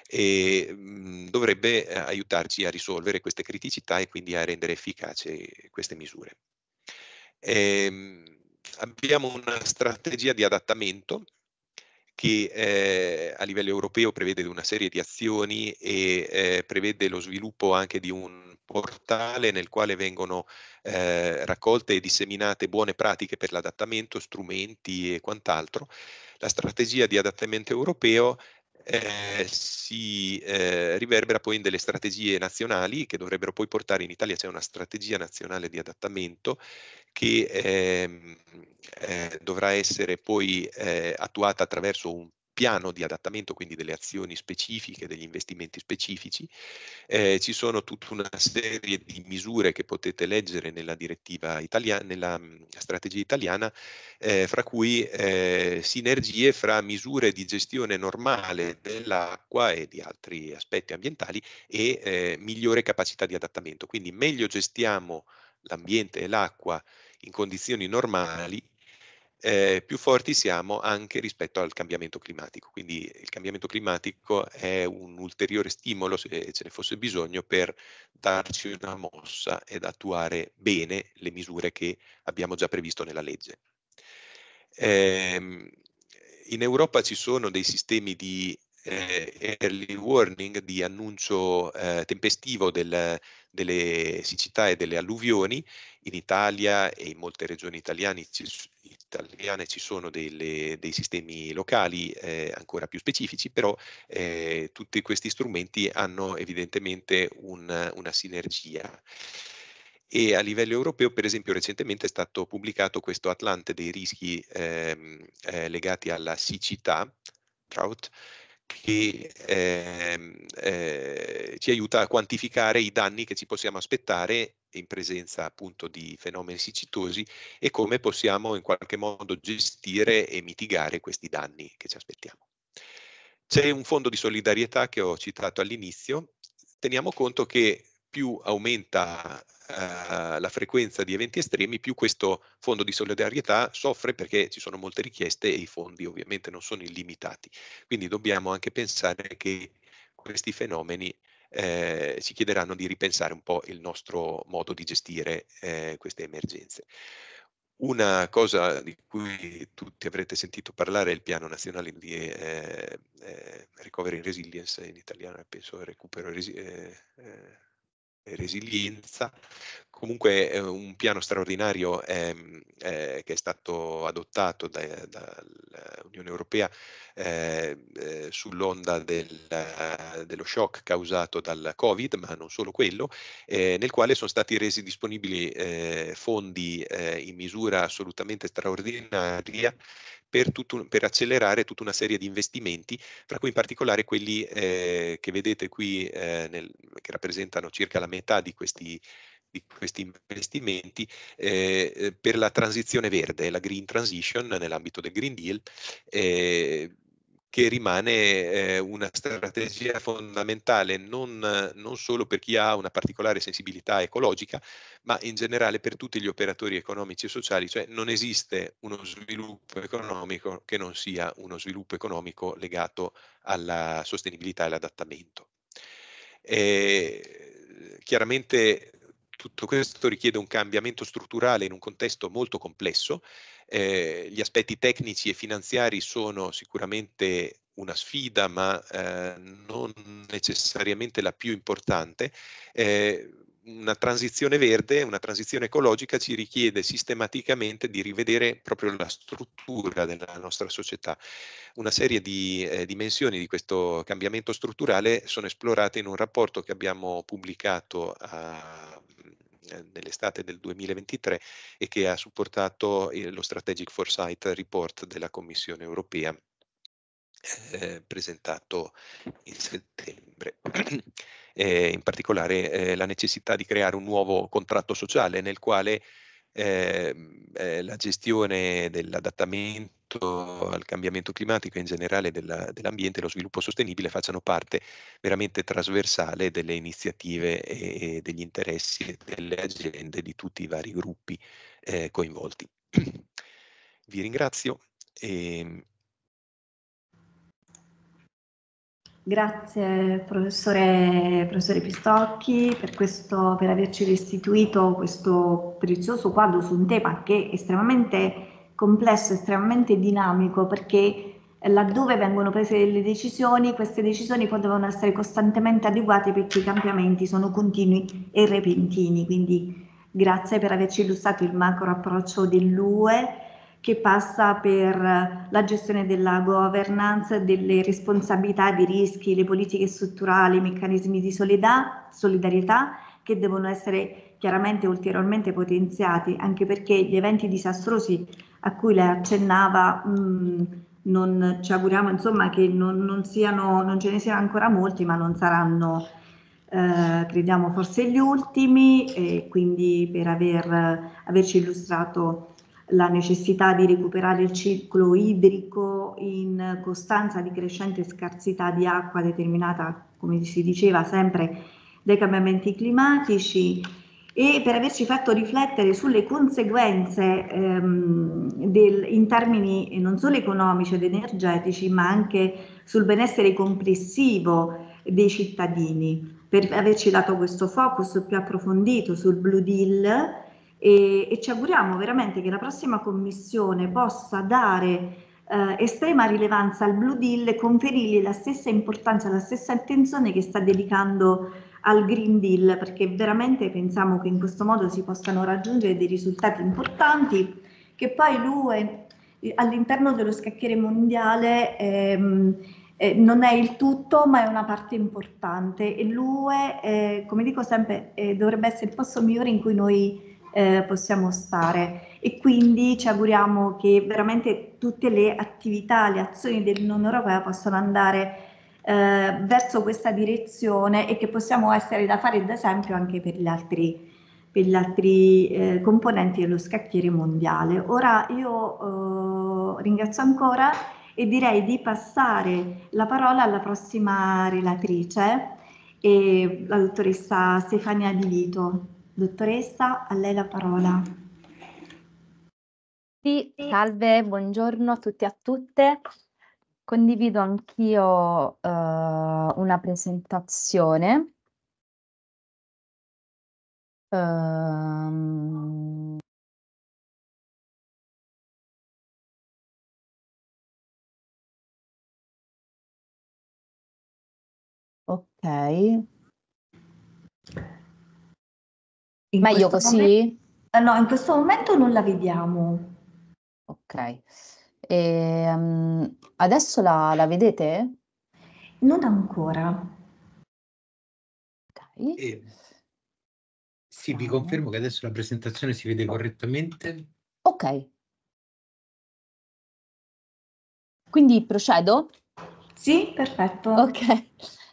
e, mh, mm, dovrebbe eh, aiutarci a risolvere queste criticità e quindi a rendere efficace queste misure. Ehm, abbiamo una strategia di adattamento che eh, a livello europeo prevede una serie di azioni e eh, prevede lo sviluppo anche di un portale nel quale vengono eh, raccolte e disseminate buone pratiche per l'adattamento, strumenti e quant'altro. La strategia di adattamento europeo eh, si eh, riverbera poi in delle strategie nazionali che dovrebbero poi portare in Italia, c'è cioè una strategia nazionale di adattamento che ehm, eh, dovrà essere poi eh, attuata attraverso un piano di adattamento, quindi delle azioni specifiche, degli investimenti specifici. Eh, ci sono tutta una serie di misure che potete leggere nella direttiva italiana, nella mm, strategia italiana, eh, fra cui eh, sinergie fra misure di gestione normale dell'acqua e di altri aspetti ambientali e eh, migliore capacità di adattamento. Quindi meglio gestiamo l'ambiente e l'acqua in condizioni normali eh, più forti siamo anche rispetto al cambiamento climatico. Quindi il cambiamento climatico è un ulteriore stimolo, se ce ne fosse bisogno, per darci una mossa ed attuare bene le misure che abbiamo già previsto nella legge. Eh, in Europa ci sono dei sistemi di eh, early warning, di annuncio eh, tempestivo del, delle siccità e delle alluvioni. In Italia e in molte regioni italiane ci, italiane ci sono delle, dei sistemi locali eh, ancora più specifici, però eh, tutti questi strumenti hanno evidentemente un, una sinergia. E a livello europeo, per esempio, recentemente è stato pubblicato questo Atlante dei rischi ehm, eh, legati alla siccità, drought, che ehm, eh, ci aiuta a quantificare i danni che ci possiamo aspettare in presenza appunto di fenomeni siccitosi e come possiamo in qualche modo gestire e mitigare questi danni che ci aspettiamo. C'è un fondo di solidarietà che ho citato all'inizio, teniamo conto che più aumenta eh, la frequenza di eventi estremi, più questo fondo di solidarietà soffre perché ci sono molte richieste e i fondi ovviamente non sono illimitati. Quindi dobbiamo anche pensare che questi fenomeni eh, si chiederanno di ripensare un po' il nostro modo di gestire eh, queste emergenze. Una cosa di cui tutti avrete sentito parlare è il piano nazionale di eh, eh, recovery and resilience, in italiano penso recupero e resi eh, eh, resilienza, comunque eh, un piano straordinario eh, eh, che è stato adottato dall'Unione Europea eh, eh, sull'onda del, dello shock causato dal Covid, ma non solo quello, nel quale sono stati resi disponibili fondi in misura assolutamente straordinaria per, tutto, per, accelerare tutta una serie di investimenti, fra cui in particolare quelli che vedete qui, nel, che rappresentano circa la metà di questi di questi investimenti eh, eh, per la transizione verde, la green transition nell'ambito del Green Deal, eh, che rimane eh, una strategia fondamentale non, non, solo per chi ha una particolare sensibilità ecologica, ma in generale per tutti gli operatori economici e sociali, cioè non esiste uno sviluppo economico che non sia uno sviluppo economico legato alla sostenibilità e all'adattamento. Eh, chiaramente tutto questo richiede un cambiamento strutturale in un contesto molto complesso. Eh, gli aspetti tecnici e finanziari sono sicuramente una sfida, ma eh, non necessariamente la più importante. Eh, una transizione verde, una transizione ecologica ci richiede sistematicamente di rivedere proprio la struttura della nostra società. Una serie di eh, dimensioni di questo cambiamento strutturale sono esplorate in un rapporto che abbiamo pubblicato a eh, nell'estate del 2023 e che ha supportato eh, lo Strategic Foresight Report della Commissione europea eh, presentato in settembre. <clears throat> Eh, in particolare eh, la necessità di creare un nuovo contratto sociale nel quale Ehm, eh, la gestione dell'adattamento al cambiamento climatico e in generale della, dell'ambiente e lo sviluppo sostenibile facciano parte veramente trasversale delle iniziative e, e degli interessi e delle agende di tutti i vari gruppi eh, coinvolti. <clears throat> Vi ringrazio e ehm, Grazie professore, professore Pistocchi per, questo, per, averci restituito questo prezioso quadro su un tema che è estremamente complesso, estremamente dinamico perché laddove vengono prese delle decisioni, queste decisioni poi devono essere costantemente adeguate perché i cambiamenti sono continui e repentini. Quindi grazie per averci illustrato il macro approccio dell'UE che passa per la gestione della governance, delle responsabilità, dei rischi, le politiche strutturali, i meccanismi di solidarietà, che devono essere chiaramente ulteriormente potenziati, anche perché gli eventi disastrosi a cui lei accennava mh, mm, non, ci auguriamo insomma, che non, non, siano, non, ce ne siano ancora molti, ma non saranno, eh, crediamo, forse gli ultimi, e quindi per aver, averci illustrato la necessità di recuperare il ciclo idrico in costanza di crescente scarsità di acqua determinata, come si diceva sempre, dai cambiamenti climatici e per averci fatto riflettere sulle conseguenze ehm, del, in termini non solo economici ed energetici, ma anche sul benessere complessivo dei cittadini, per averci dato questo focus più approfondito sul Blue Deal e, e ci auguriamo veramente che la prossima commissione possa dare eh, estrema rilevanza al Blue Deal e conferirgli la stessa importanza, la stessa attenzione che sta dedicando al Green Deal, perché veramente pensiamo che in questo modo si possano raggiungere dei risultati importanti che poi l'UE all'interno dello scacchiere mondiale ehm, eh, non è il tutto, ma è una parte importante e l'UE, eh, come dico sempre, eh, dovrebbe essere il posto migliore in cui noi eh, possiamo stare e quindi ci auguriamo che veramente tutte le attività, le azioni dell'Unione Europea possano andare eh, verso questa direzione e che possiamo essere da fare d'esempio anche per gli altri, per gli altri eh, componenti dello scacchiere mondiale. Ora io eh, ringrazio ancora e direi di passare la parola alla prossima relatrice, la dottoressa Stefania Di Vito. Dottoressa, a lei la parola. Sì, salve, buongiorno a tutti e a tutte. Condivido anch'io eh, una presentazione. Um... Ok. Meglio così? Momento, no, in questo momento non la vediamo. Ok. E, um, adesso la, la, vedete? Non ancora. Okay. Eh, sì, vi confermo che adesso la presentazione si vede correttamente. Ok. Quindi procedo? Sì, perfetto. Ok,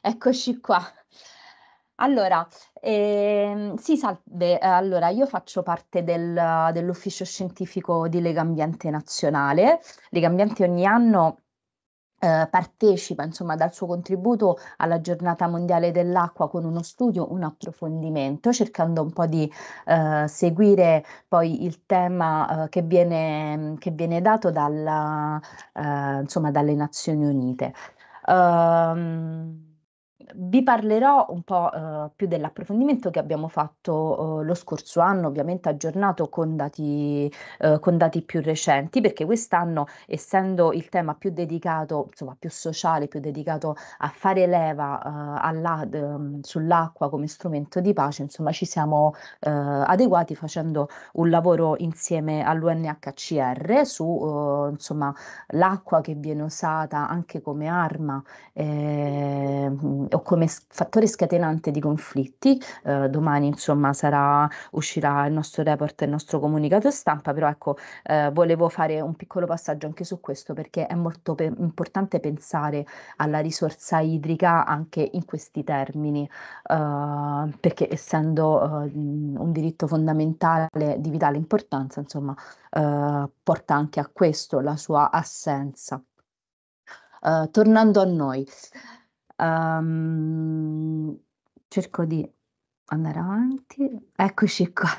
eccoci qua. Allora, ehm, sì, salve. Eh, allora, io faccio parte del- dell'ufficio scientifico di Lega Ambiente Nazionale. Lega Ambiente ogni anno eh, partecipa, insomma, dal suo contributo alla Giornata Mondiale dell'Acqua con uno studio, un approfondimento, cercando un po' di eh, seguire poi il tema eh, che viene, che viene dato dalla, eh, insomma, dalle Nazioni Unite. Ehm, vi parlerò un po' eh, più dell'approfondimento che abbiamo fatto eh, lo scorso anno, ovviamente aggiornato con dati, eh, con dati più recenti, perché quest'anno, essendo il tema più dedicato, insomma più sociale, più dedicato a fare leva eh, alla, ehm, sull'acqua come strumento di pace, insomma ci siamo eh, adeguati facendo un lavoro insieme all'UNHCR su eh, insomma, l'acqua che viene usata anche come arma eh, come fattore scatenante di conflitti. Eh, domani, insomma, sarà, uscirà il nostro report e il nostro comunicato stampa, però ecco, eh, volevo fare un piccolo passaggio anche su questo perché è molto pe- importante pensare alla risorsa idrica anche in questi termini, eh, perché essendo eh, un diritto fondamentale di vitale importanza, insomma, eh, porta anche a questo la sua assenza. Eh, tornando a noi, Uhm, cerco di andare avanti. Eccoci qua.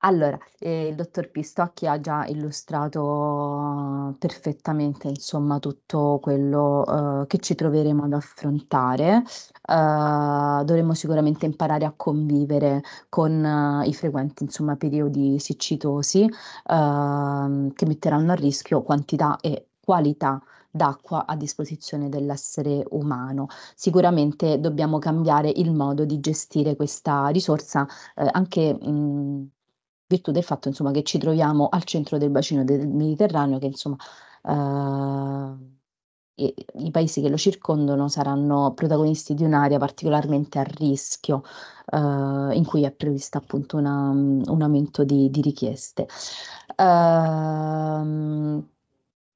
Allora, ehm, il dottor Pistocchi ha già illustrato perfettamente, insomma, tutto quello, uhm, che ci troveremo ad affrontare. Uhm, eh, dovremmo sicuramente imparare a convivere con eh, i frequenti, insomma, periodi siccitosi, uhm, che metteranno a rischio quantità e qualità d'acqua a disposizione dell'essere umano. Sicuramente dobbiamo cambiare il modo di gestire questa risorsa eh, anche in mm, virtù del fatto insomma, che ci troviamo al centro del bacino del Mediterraneo che insomma eh, i paesi che lo circondano saranno protagonisti di un'area particolarmente a rischio eh, in cui è prevista appunto una, un aumento di, di richieste. Eh,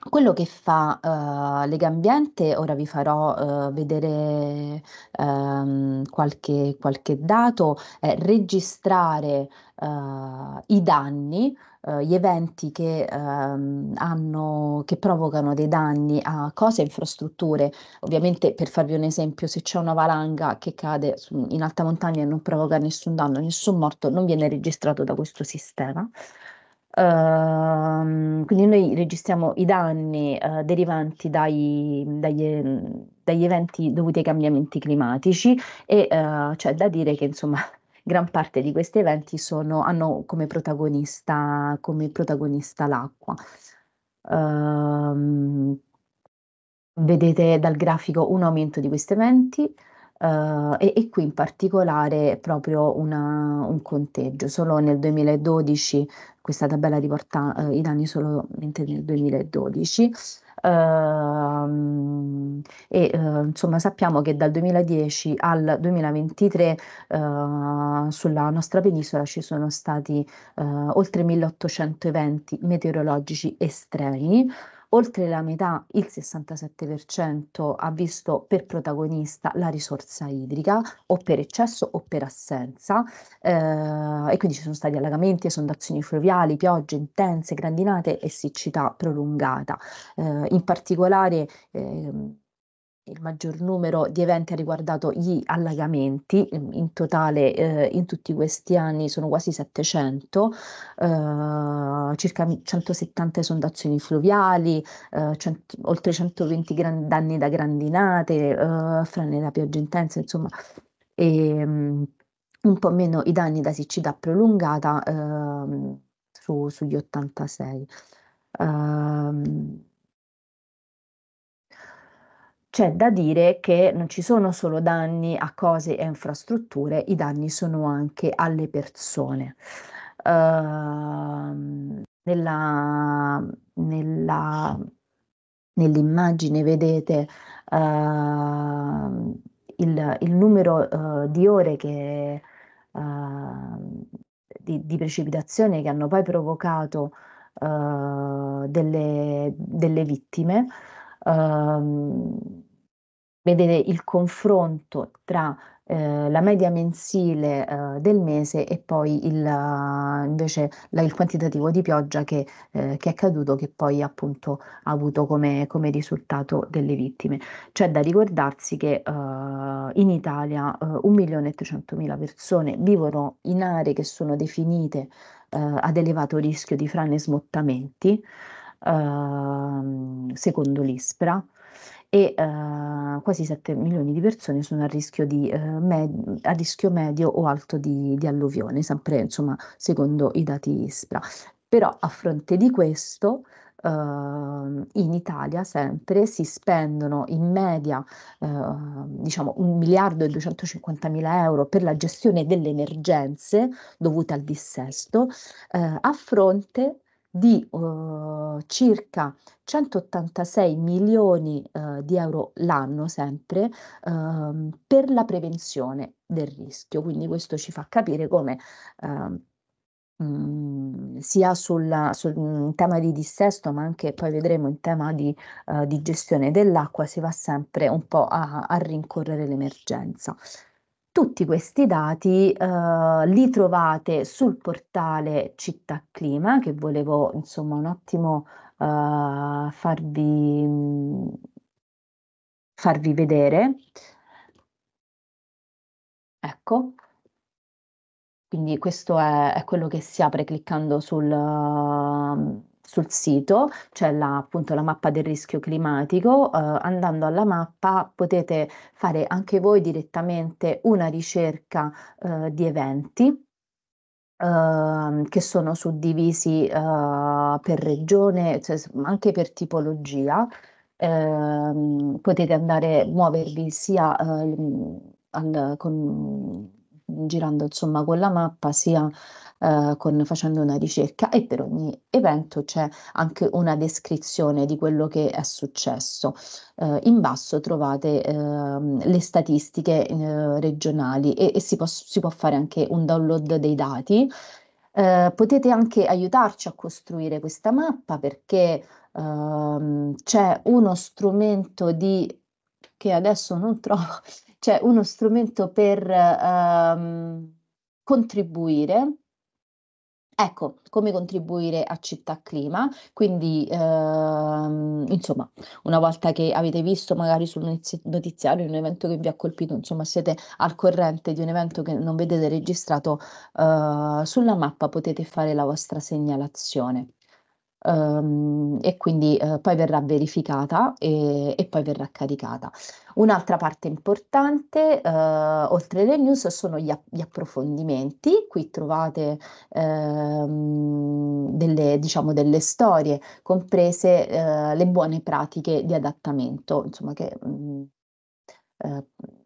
quello che fa, uhm, eh, Legambiente, ora vi farò, uhm, vedere, ehm, qualche qualche dato, è registrare, uhm, i danni, uhm, gli eventi che, uhm, hanno che provocano dei danni a cose infrastrutture. Ovviamente, per farvi un esempio, se c'è una valanga che cade in alta montagna e non provoca nessun danno, nessun morto, non viene registrato da questo sistema. Ehm, quindi noi registriamo i danni eh, derivanti dai, dagli, dagli, eventi dovuti ai cambiamenti climatici e eh, c'è da dire che insomma <laughs> gran parte di questi eventi sono, hanno come protagonista, come protagonista l'acqua. Ehm, vedete dal grafico un aumento di questi eventi, Uh, e, e, qui in particolare proprio una, un conteggio. Solo nel 2012, questa tabella riporta uh, i danni solamente nel 2012. Uh, e uhm, insomma sappiamo che dal 2010 al 2023 uhm, sulla nostra penisola ci sono stati uhm, oltre 1800 eventi meteorologici estremi, oltre la metà, il 67%, ha visto per protagonista la risorsa idrica o per eccesso o per assenza eh, e quindi ci sono stati allagamenti, esondazioni fluviali, piogge intense, grandinate e siccità prolungata. Eh, in particolare eh, il maggior numero di eventi ha riguardato gli allagamenti, in totale eh, in tutti questi anni sono quasi 700, eh, circa 170 esondazioni fluviali, eh, cent- oltre 120 gran- danni da grandinate, eh, frane da pioggia intensa, insomma, e, um, un po' meno i danni da siccità prolungata ehm, su- sugli 86. Um, ehm, c'è da dire che non ci sono solo danni a cose e infrastrutture, i danni sono anche alle persone. Uhm, nella, nella, nell'immagine vedete uh, il, il, numero uh, di ore che, uh, di, di, precipitazione che hanno poi provocato eh, delle, delle, vittime ehm, vedere il confronto tra eh, la media mensile eh, del mese e poi il, invece la, il quantitativo di pioggia che, eh, che, è caduto che poi appunto ha avuto come, come risultato delle vittime. C'è da ricordarsi che eh, in Italia 1.300.000 eh, persone vivono in aree che sono definite eh, ad elevato rischio di frane e smottamenti, Ehm, secondo l'ISPRA e eh, quasi 7 milioni di persone sono a rischio, di, eh, med- a rischio medio o alto di, di alluvione, sempre insomma, secondo i dati ISPRA. Però a fronte di questo, Uh, in Italia sempre si spendono in media uh, diciamo 1 miliardo e 250 mila euro per la gestione delle emergenze dovute al dissesto uh, a fronte di eh, circa 186 milioni eh, di euro l'anno sempre ehm, per la prevenzione del rischio. Quindi questo ci fa capire come ehm, sia sulla, sul, mhmm, tema di dissesto ma anche poi vedremo in tema di, eh, di gestione dell'acqua si va sempre un po' a, a rincorrere l'emergenza. Tutti questi dati, ehm, li trovate sul portale Città Clima, che volevo insomma un attimo, ehm, farvi mm, farvi vedere. Ecco. Quindi questo è è quello che si apre cliccando sul eh, sul sito, c'è la, appunto la mappa del rischio climatico, eh, andando alla mappa potete fare anche voi direttamente una ricerca eh, di eventi Uh, che sono suddivisi uh, per regione, cioè anche per tipologia. Uh, potete andare a muovervi sia ehm, al, con girando insomma con la mappa sia eh, con, facendo una ricerca e per ogni evento c'è anche una descrizione di quello che è successo. Eh, in basso trovate eh, le statistiche eh, regionali e, e si, può, si può fare anche un download dei dati. Eh, potete anche aiutarci a costruire questa mappa perché ehm, c'è uno strumento di che adesso non trovo cioè uno strumento per ehm, contribuire Ecco, come contribuire a città clima, quindi ehm, insomma, una volta che avete visto magari sul notiziario un evento che vi ha colpito, insomma siete al corrente di un evento che non vedete registrato eh, sulla mappa, potete fare la vostra segnalazione. Um, e quindi uh, poi verrà verificata e, e, poi verrà caricata. Un'altra parte importante, uh, oltre alle news, sono gli, app- gli approfondimenti. Qui trovate uh, delle, diciamo, delle, storie, comprese eh, le buone pratiche di adattamento, insomma che... Mh, mm,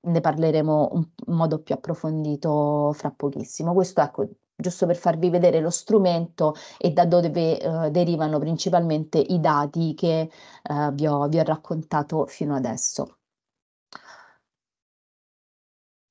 ne parleremo in modo più approfondito fra pochissimo. Questo ecco, giusto per farvi vedere lo strumento e da dove eh, derivano principalmente i dati che eh, vi, ho, vi ho raccontato fino adesso.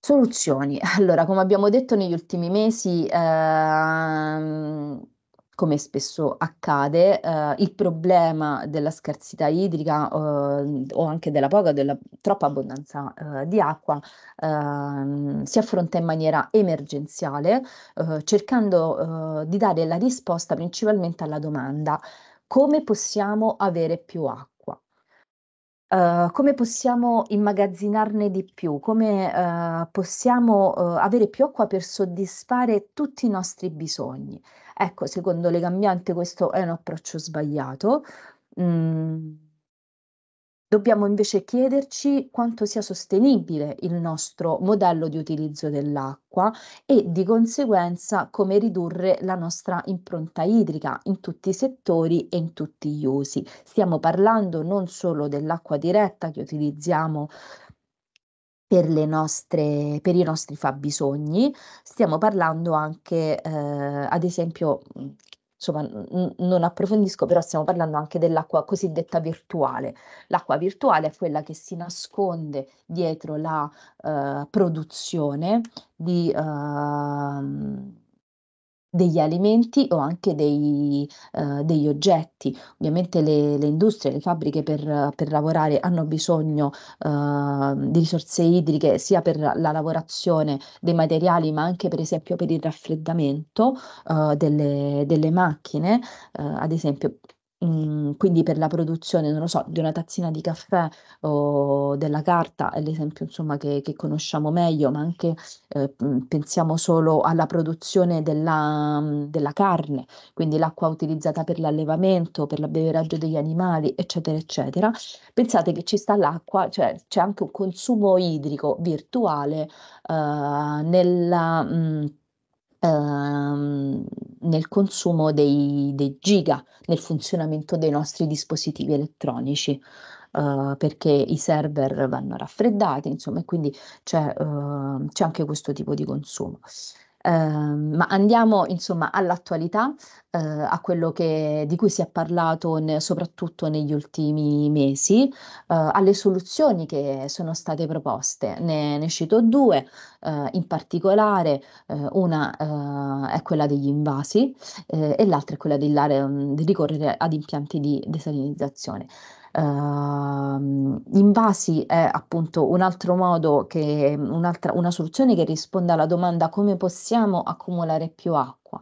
Soluzioni. <laughs> Allora, come abbiamo detto negli ultimi mesi, ehm, come spesso accade, eh, il problema della scarsità idrica eh, o anche della poca o della troppa abbondanza eh, di acqua ehm, si affronta in maniera emergenziale, eh, cercando eh, di dare la risposta principalmente alla domanda come possiamo avere più acqua? Uh, come possiamo immagazzinarne di più, come uh, possiamo uh, avere più acqua per soddisfare tutti i nostri bisogni. Ecco, secondo le cambianti questo è un approccio sbagliato. Mm. Dobbiamo invece chiederci quanto sia sostenibile il nostro modello di utilizzo dell'acqua e di conseguenza come ridurre la nostra impronta idrica in tutti i settori e in tutti gli usi. Stiamo parlando non solo dell'acqua diretta che utilizziamo per, le nostre, per i nostri fabbisogni, stiamo parlando anche, eh, ad esempio, mm, insomma, n- non approfondisco, però stiamo parlando anche dell'acqua cosiddetta virtuale. L'acqua virtuale è quella che si nasconde dietro la eh, produzione di... Eh, degli alimenti o anche dei, eh, degli oggetti. Ovviamente le, le, industrie, le fabbriche per, per lavorare hanno bisogno eh, di risorse idriche sia per la lavorazione dei materiali ma anche per esempio per il raffreddamento eh, delle, delle, macchine, eh, ad esempio Mhmm, quindi per la produzione, non lo so, di una tazzina di caffè o della carta, è l'esempio insomma che, che conosciamo meglio, ma anche eh, mhmm, pensiamo solo alla produzione della, mhmm, della, carne, quindi l'acqua utilizzata per l'allevamento, per l'abbeveraggio degli animali, eccetera, eccetera. Pensate che ci sta l'acqua, cioè c'è anche un consumo idrico virtuale eh, nella... Mh, ehm, nel consumo dei, dei, giga, nel funzionamento dei nostri dispositivi elettronici. Eh, perché i server vanno raffreddati, insomma, e quindi c'è, eh, c'è anche questo tipo di consumo. Ehm, ma andiamo insomma all'attualità, eh, a quello che, di cui si è parlato ne, soprattutto negli ultimi mesi, eh, alle soluzioni che sono state proposte. Ne, ne cito due, eh, in particolare eh, una eh, è quella degli invasi e l'altra è quella di, mm, di ricorrere ad impianti di desalinizzazione. Ehm, invasi è appunto un altro modo, che, una soluzione che risponde alla domanda come possiamo accumulare più acqua.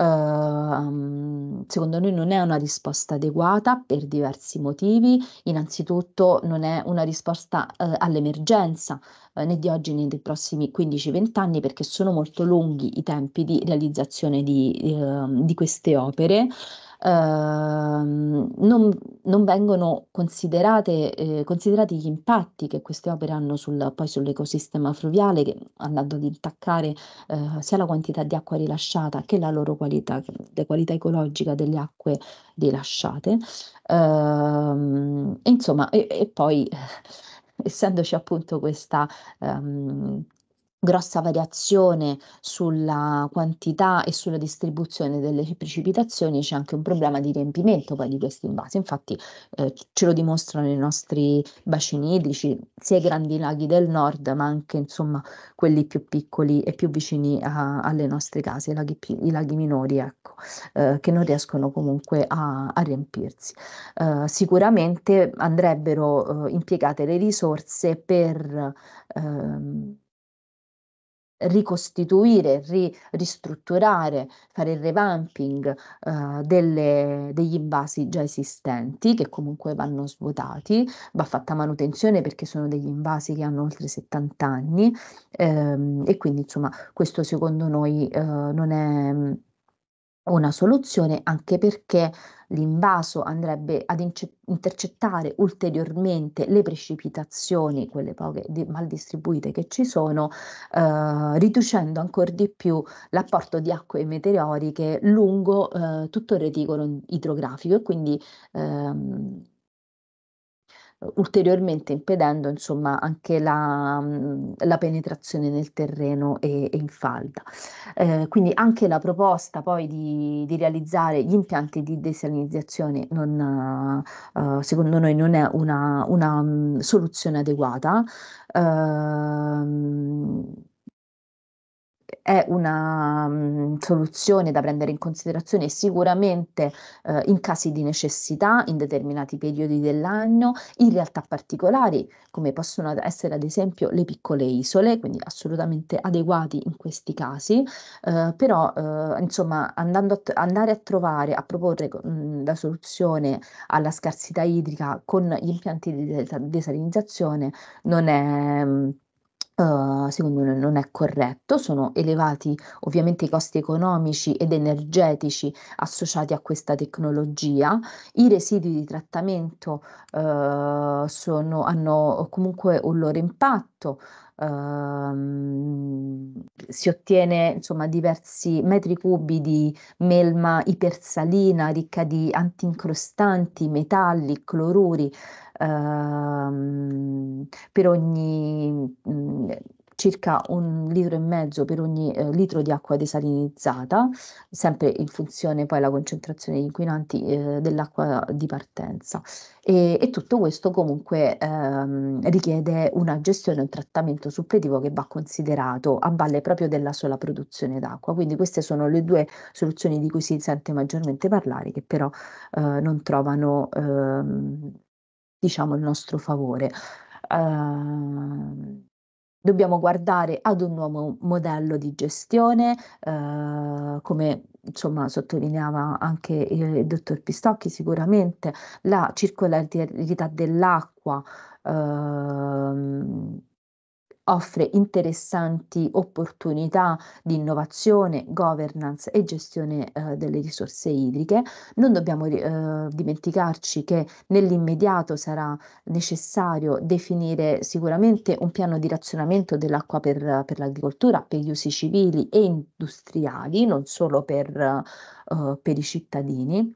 Uh, secondo noi non è una risposta adeguata per diversi motivi. Innanzitutto non è una risposta uh, all'emergenza uh, né di oggi né dei prossimi 15-20 anni perché sono molto lunghi i tempi di realizzazione di, ehm, di queste opere ehm, non, non vengono considerate, eh, considerati gli impatti che queste opere hanno sul, poi sull'ecosistema fluviale, che, andando ad intaccare eh, sia la quantità di acqua rilasciata che la loro qualità, la qualità ecologica delle acque rilasciate. Ehm, insomma, e, e poi <laughs> essendoci appunto questa um, grossa variazione sulla quantità e sulla distribuzione delle precipitazioni c'è anche un problema di riempimento poi di questi invasi. Infatti eh, ce lo dimostrano i nostri bacini idrici, sia i grandi laghi del nord, ma anche insomma quelli più piccoli e più vicini a, alle nostre case, i laghi, i laghi minori, ecco, eh, che non riescono comunque a, a riempirsi. Eh, sicuramente andrebbero eh, impiegate le risorse per ehm, ricostituire, ri- ristrutturare, fare il revamping eh, delle, degli invasi già esistenti che comunque vanno svuotati, va fatta manutenzione perché sono degli invasi che hanno oltre 70 anni ehm, e quindi insomma questo secondo noi eh, non è una soluzione anche perché l'invaso andrebbe ad intercettare ulteriormente le precipitazioni, quelle poche mal distribuite che ci sono, eh, riducendo ancora di più l'apporto di acque meteoriche lungo eh, tutto il reticolo idrografico e quindi ehm, ulteriormente impedendo insomma anche la, mm, la penetrazione nel terreno e, e in falda. Eh, quindi anche la proposta poi di, di realizzare gli impianti di desalinizzazione non, eh, secondo noi non è una, una um, soluzione adeguata. Eh, è una um, soluzione da prendere in considerazione sicuramente eh, in casi di necessità, in determinati periodi dell'anno, in realtà particolari come possono essere ad esempio le piccole isole, quindi assolutamente adeguati in questi casi, eh, però eh, insomma andando a t- andare a trovare, a proporre mh, mm, la soluzione alla scarsità idrica con gli impianti di des- desalinizzazione non è... Mh, mm, Uhm, secondo me non è corretto, sono elevati ovviamente i costi economici ed energetici associati a questa tecnologia. I residui di trattamento, uhm, sono hanno comunque un loro impatto fatto, ehm, si ottiene insomma diversi metri cubi di melma ipersalina ricca di antincrostanti, metalli, cloruri ehm, per ogni mh, mm, circa un litro e mezzo per ogni eh, litro di acqua desalinizzata, sempre in funzione poi alla concentrazione di inquinanti eh, dell'acqua di partenza. E, e tutto questo comunque ehm, richiede una gestione, un trattamento suppletivo che va considerato a valle proprio della sola produzione d'acqua. Quindi queste sono le due soluzioni di cui si sente maggiormente parlare, che però eh, non trovano ehm, diciamo il nostro favore. Uh, Dobbiamo guardare ad un nuovo modello di gestione, eh, come insomma sottolineava anche il, il dottor Pistocchi, sicuramente la circolarità dell'acqua. Ehm, offre interessanti opportunità di innovazione, governance e gestione eh, delle risorse idriche. Non dobbiamo eh, dimenticarci che nell'immediato sarà necessario definire sicuramente un piano di razionamento dell'acqua per, per l'agricoltura, per gli usi civili e industriali, non solo per, eh, per i cittadini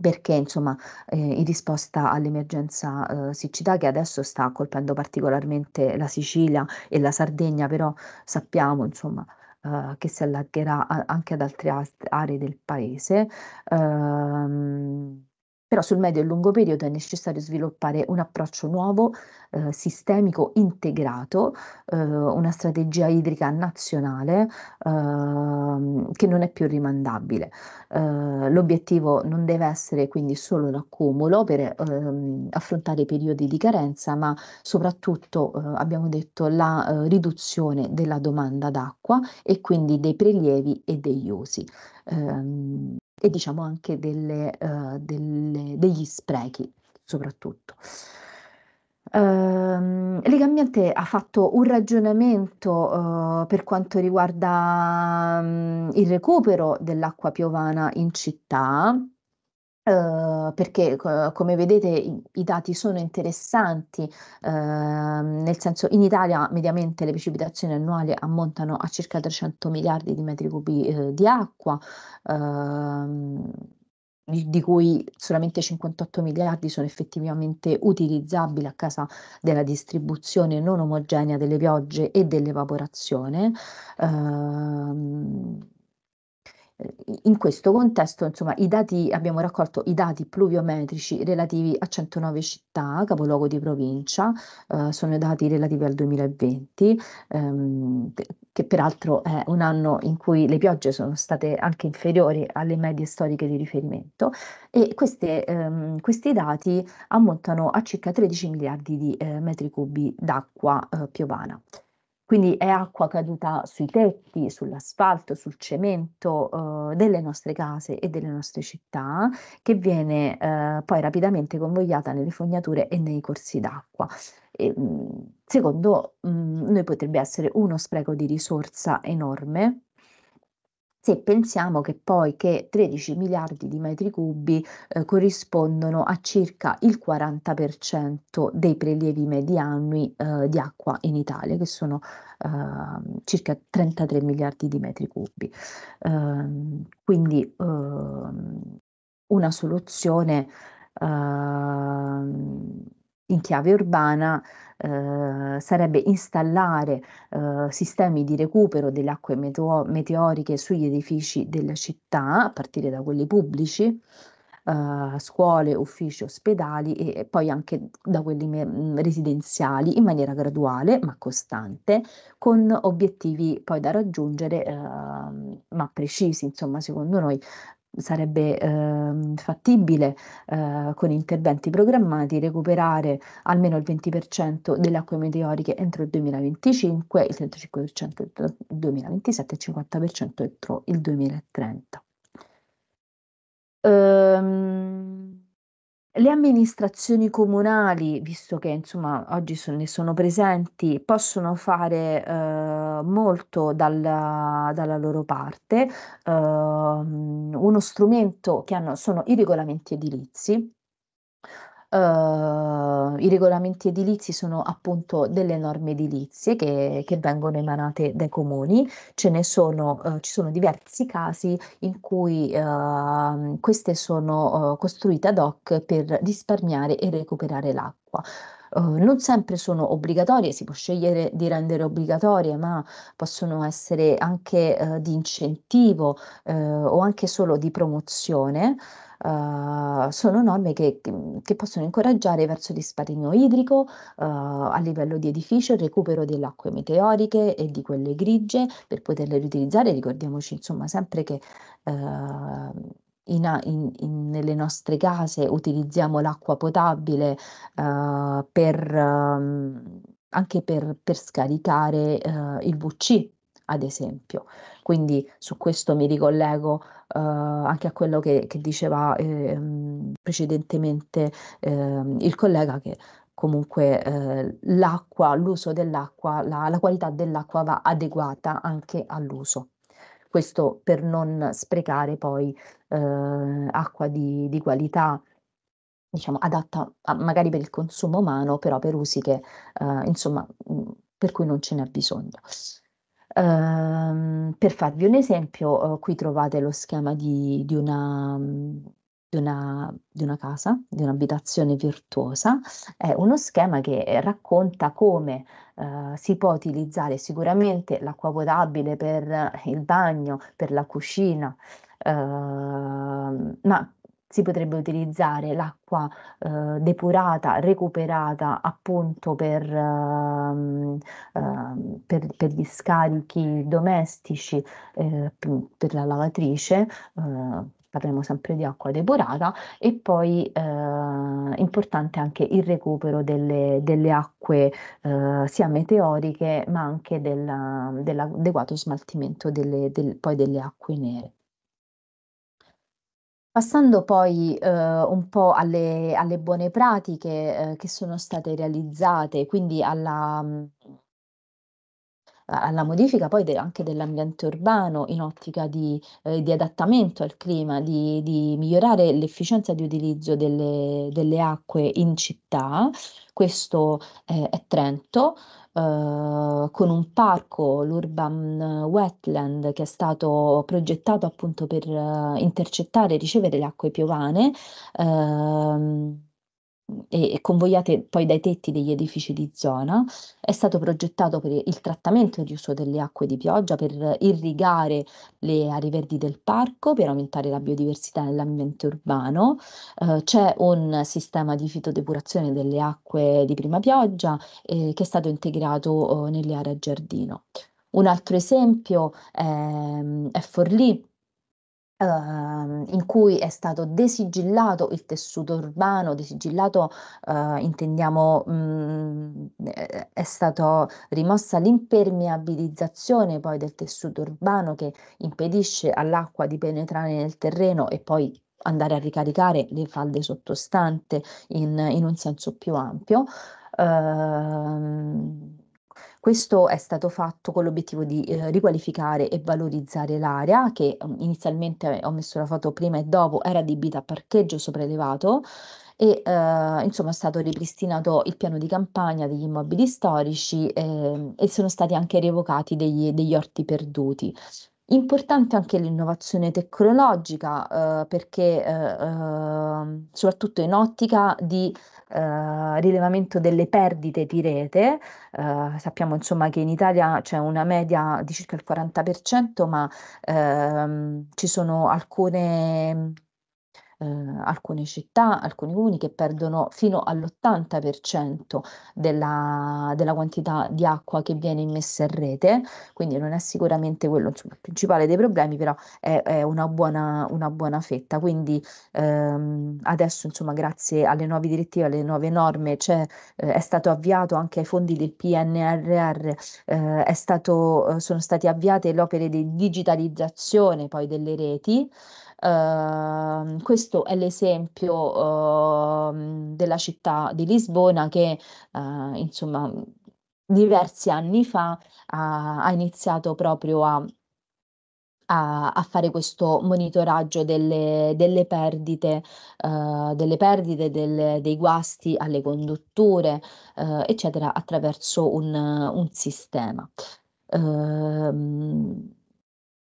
perché insomma eh, in risposta all'emergenza eh, siccità che adesso sta colpendo particolarmente la Sicilia e la Sardegna, però sappiamo insomma eh, che si allargherà a- anche ad altre aree del paese. Ehm, però sul medio e lungo periodo è necessario sviluppare un approccio nuovo, eh, sistemico, integrato, eh, una strategia idrica nazionale eh, che non è più rimandabile. Eh, l'obiettivo non deve essere quindi solo l'accumulo per ehm, affrontare i periodi di carenza, ma soprattutto, eh, abbiamo detto, la eh, riduzione della domanda d'acqua e quindi dei prelievi e degli usi. Ehm, e diciamo anche delle, uh, delle, degli sprechi soprattutto. Uh, ehm, Lega Ambiente ha fatto un ragionamento uh, per quanto riguarda um, il recupero dell'acqua piovana in città, Uh, perché co- come vedete i-, i, dati sono interessanti, uh, nel senso in Italia mediamente le precipitazioni annuali ammontano a circa 300 miliardi di metri cubi uh, di acqua ehm, di cui solamente 58 miliardi sono effettivamente utilizzabili a causa della distribuzione non omogenea delle piogge e dell'evaporazione. Uh, Ehm, in questo contesto, insomma, dati, abbiamo raccolto i dati pluviometrici relativi a 109 città, capoluogo di provincia, eh, sono i dati relativi al 2020, ehm, che peraltro è un anno in cui le piogge sono state anche inferiori alle medie storiche di riferimento e queste, ehm, questi dati ammontano a circa 13 miliardi di eh, metri cubi d'acqua eh, piovana quindi è acqua caduta sui tetti, sull'asfalto, sul cemento eh, delle nostre case e delle nostre città, che viene eh, poi rapidamente convogliata nelle fognature e nei corsi d'acqua. E, mm, secondo mh, mm, noi potrebbe essere uno spreco di risorsa enorme se pensiamo che poi che 13 miliardi di metri cubi eh, corrispondono a circa il 40% dei prelievi medi annui eh, di acqua in Italia, che sono eh, circa 33 miliardi di metri cubi. Ehm, quindi ehm, una soluzione ehm, in chiave urbana eh, sarebbe installare eh, sistemi di recupero delle acque meteo- meteoriche sugli edifici della città, a partire da quelli pubblici, eh, scuole, uffici, ospedali e poi anche da quelli me- residenziali in maniera graduale ma costante, con obiettivi poi da raggiungere ehm, ma precisi, insomma, secondo noi sarebbe eh, fattibile eh, con interventi programmati recuperare almeno il 20% delle acque meteoriche entro il 2025, il 35% entro il 2027 e il 50% entro il 2030. Ehm, le amministrazioni comunali, visto che insomma oggi so- ne sono presenti, possono fare eh, molto dalla, dalla loro parte. Ehm, uno strumento che hanno sono i regolamenti edilizi, Uh, I regolamenti edilizi sono appunto delle norme edilizie che, che vengono emanate dai comuni, ce ne sono, uh, ci sono diversi casi in cui uh, queste sono eh, costruite ad hoc per risparmiare e recuperare l'acqua. Uh, non sempre sono obbligatorie, si può scegliere di rendere obbligatorie, ma possono essere anche uh, di incentivo uh, o anche solo di promozione uh, sono norme che, che, possono incoraggiare verso risparmio idrico uh, a livello di edificio, il recupero delle acque meteoriche e di quelle grigie per poterle riutilizzare. Ricordiamoci insomma sempre che uh, in, in, nelle nostre case utilizziamo l'acqua potabile per, um, anche per, per scaricare il VC, ad esempio. Quindi su questo mi ricollego eh, anche a quello che, che diceva eh, precedentemente eh, il collega che comunque eh, l'acqua, l'uso dell'acqua, la, la qualità dell'acqua va adeguata anche all'uso questo per non sprecare poi eh, acqua di, di, qualità, diciamo adatta a, magari per il consumo umano, però per usi che, eh, insomma, mm, per cui non ce n'è bisogno. Ehm, per farvi un esempio, eh, qui trovate lo schema di, di una, di una, di una, casa, di un'abitazione virtuosa, è uno schema che eh, racconta come eh, si può utilizzare sicuramente l'acqua potabile per il bagno, per la cucina, eh, ma si potrebbe utilizzare l'acqua eh, depurata, recuperata appunto per, ehm, eh, per, per gli scarichi domestici, eh, per la lavatrice, parliamo sempre di acqua depurata, e poi eh, importante anche il recupero delle, delle acque eh, sia meteoriche ma anche dell'adeguato smaltimento delle, del, poi delle acque nere. Passando poi, ehm, un po' alle alle buone pratiche, ehm, che sono state realizzate, quindi alla mm, alla modifica poi de anche dell'ambiente urbano in ottica di ehm, di adattamento al clima, di di migliorare l'efficienza di utilizzo delle delle acque in città, questo, ehm, è Trento. Eh, con un parco, l'Urban Wetland, che è stato progettato appunto per eh, intercettare e ricevere le acque piovane. Ehm, e, convogliate poi dai tetti degli edifici di zona, è stato progettato per il trattamento e il riuso delle acque di pioggia per irrigare le aree verdi del parco, per aumentare la biodiversità nell'ambiente urbano, eh, c'è un sistema di fitodepurazione delle acque di prima pioggia eh, che è stato integrato eh, nelle aree a giardino. Un altro esempio ehm, è Forlì, Ehm, in cui è stato desigillato il tessuto urbano, desigillato uh, intendiamo mh, mm, eh, è stata rimossa l'impermeabilizzazione poi del tessuto urbano che impedisce all'acqua di penetrare nel terreno e poi andare a ricaricare le falde sottostanti in, in un senso più ampio. Uh, questo è stato fatto con l'obiettivo di eh, riqualificare e valorizzare l'area che mm, inizialmente eh, ho messo la foto prima e dopo era adibita a parcheggio sopraelevato e eh, insomma è stato ripristinato il piano di campagna degli immobili storici eh, e sono stati anche revocati degli, degli orti perduti. Importante anche l'innovazione tecnologica eh, perché eh, ehm, soprattutto in ottica di eh, rilevamento delle perdite di rete, eh, sappiamo insomma che in Italia c'è una media di circa il 40%, ma ehm, ci sono alcune eh, alcune città, alcuni comuni che perdono fino all'80% della, della, quantità di acqua che viene immessa in rete, quindi non è sicuramente quello insomma, il principale dei problemi, però è, è una, buona, una, buona, fetta. Quindi ehm, adesso, insomma, grazie alle nuove direttive, alle nuove norme, cioè, eh, è stato avviato anche ai fondi del PNRR, eh, stato, eh, sono state avviate le opere di digitalizzazione poi delle reti. Ehm, questo è l'esempio uh, della città di Lisbona che uh, insomma diversi anni fa ha iniziato proprio a a, fare questo monitoraggio delle, delle perdite, uh, delle perdite del, dei guasti alle condutture, uh, eh, eccetera, attraverso un, un sistema. Uh,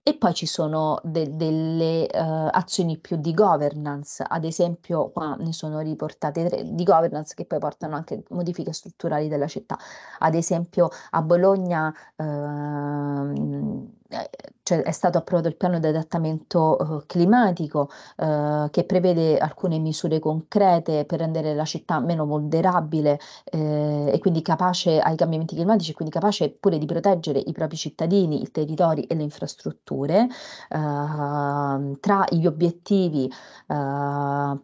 e poi ci sono de- delle uh, azioni più di governance, ad esempio qua ne sono riportate tre di governance che poi portano anche modifiche strutturali della città. Ad esempio a Bologna... Uh, eh, cioè è stato approvato il piano di adattamento eh, climatico eh, che prevede alcune misure concrete per rendere la città meno vulnerabile eh, e quindi capace ai cambiamenti climatici, quindi capace pure di proteggere i propri cittadini, i territori e le infrastrutture. Ehm, tra gli obiettivi eh,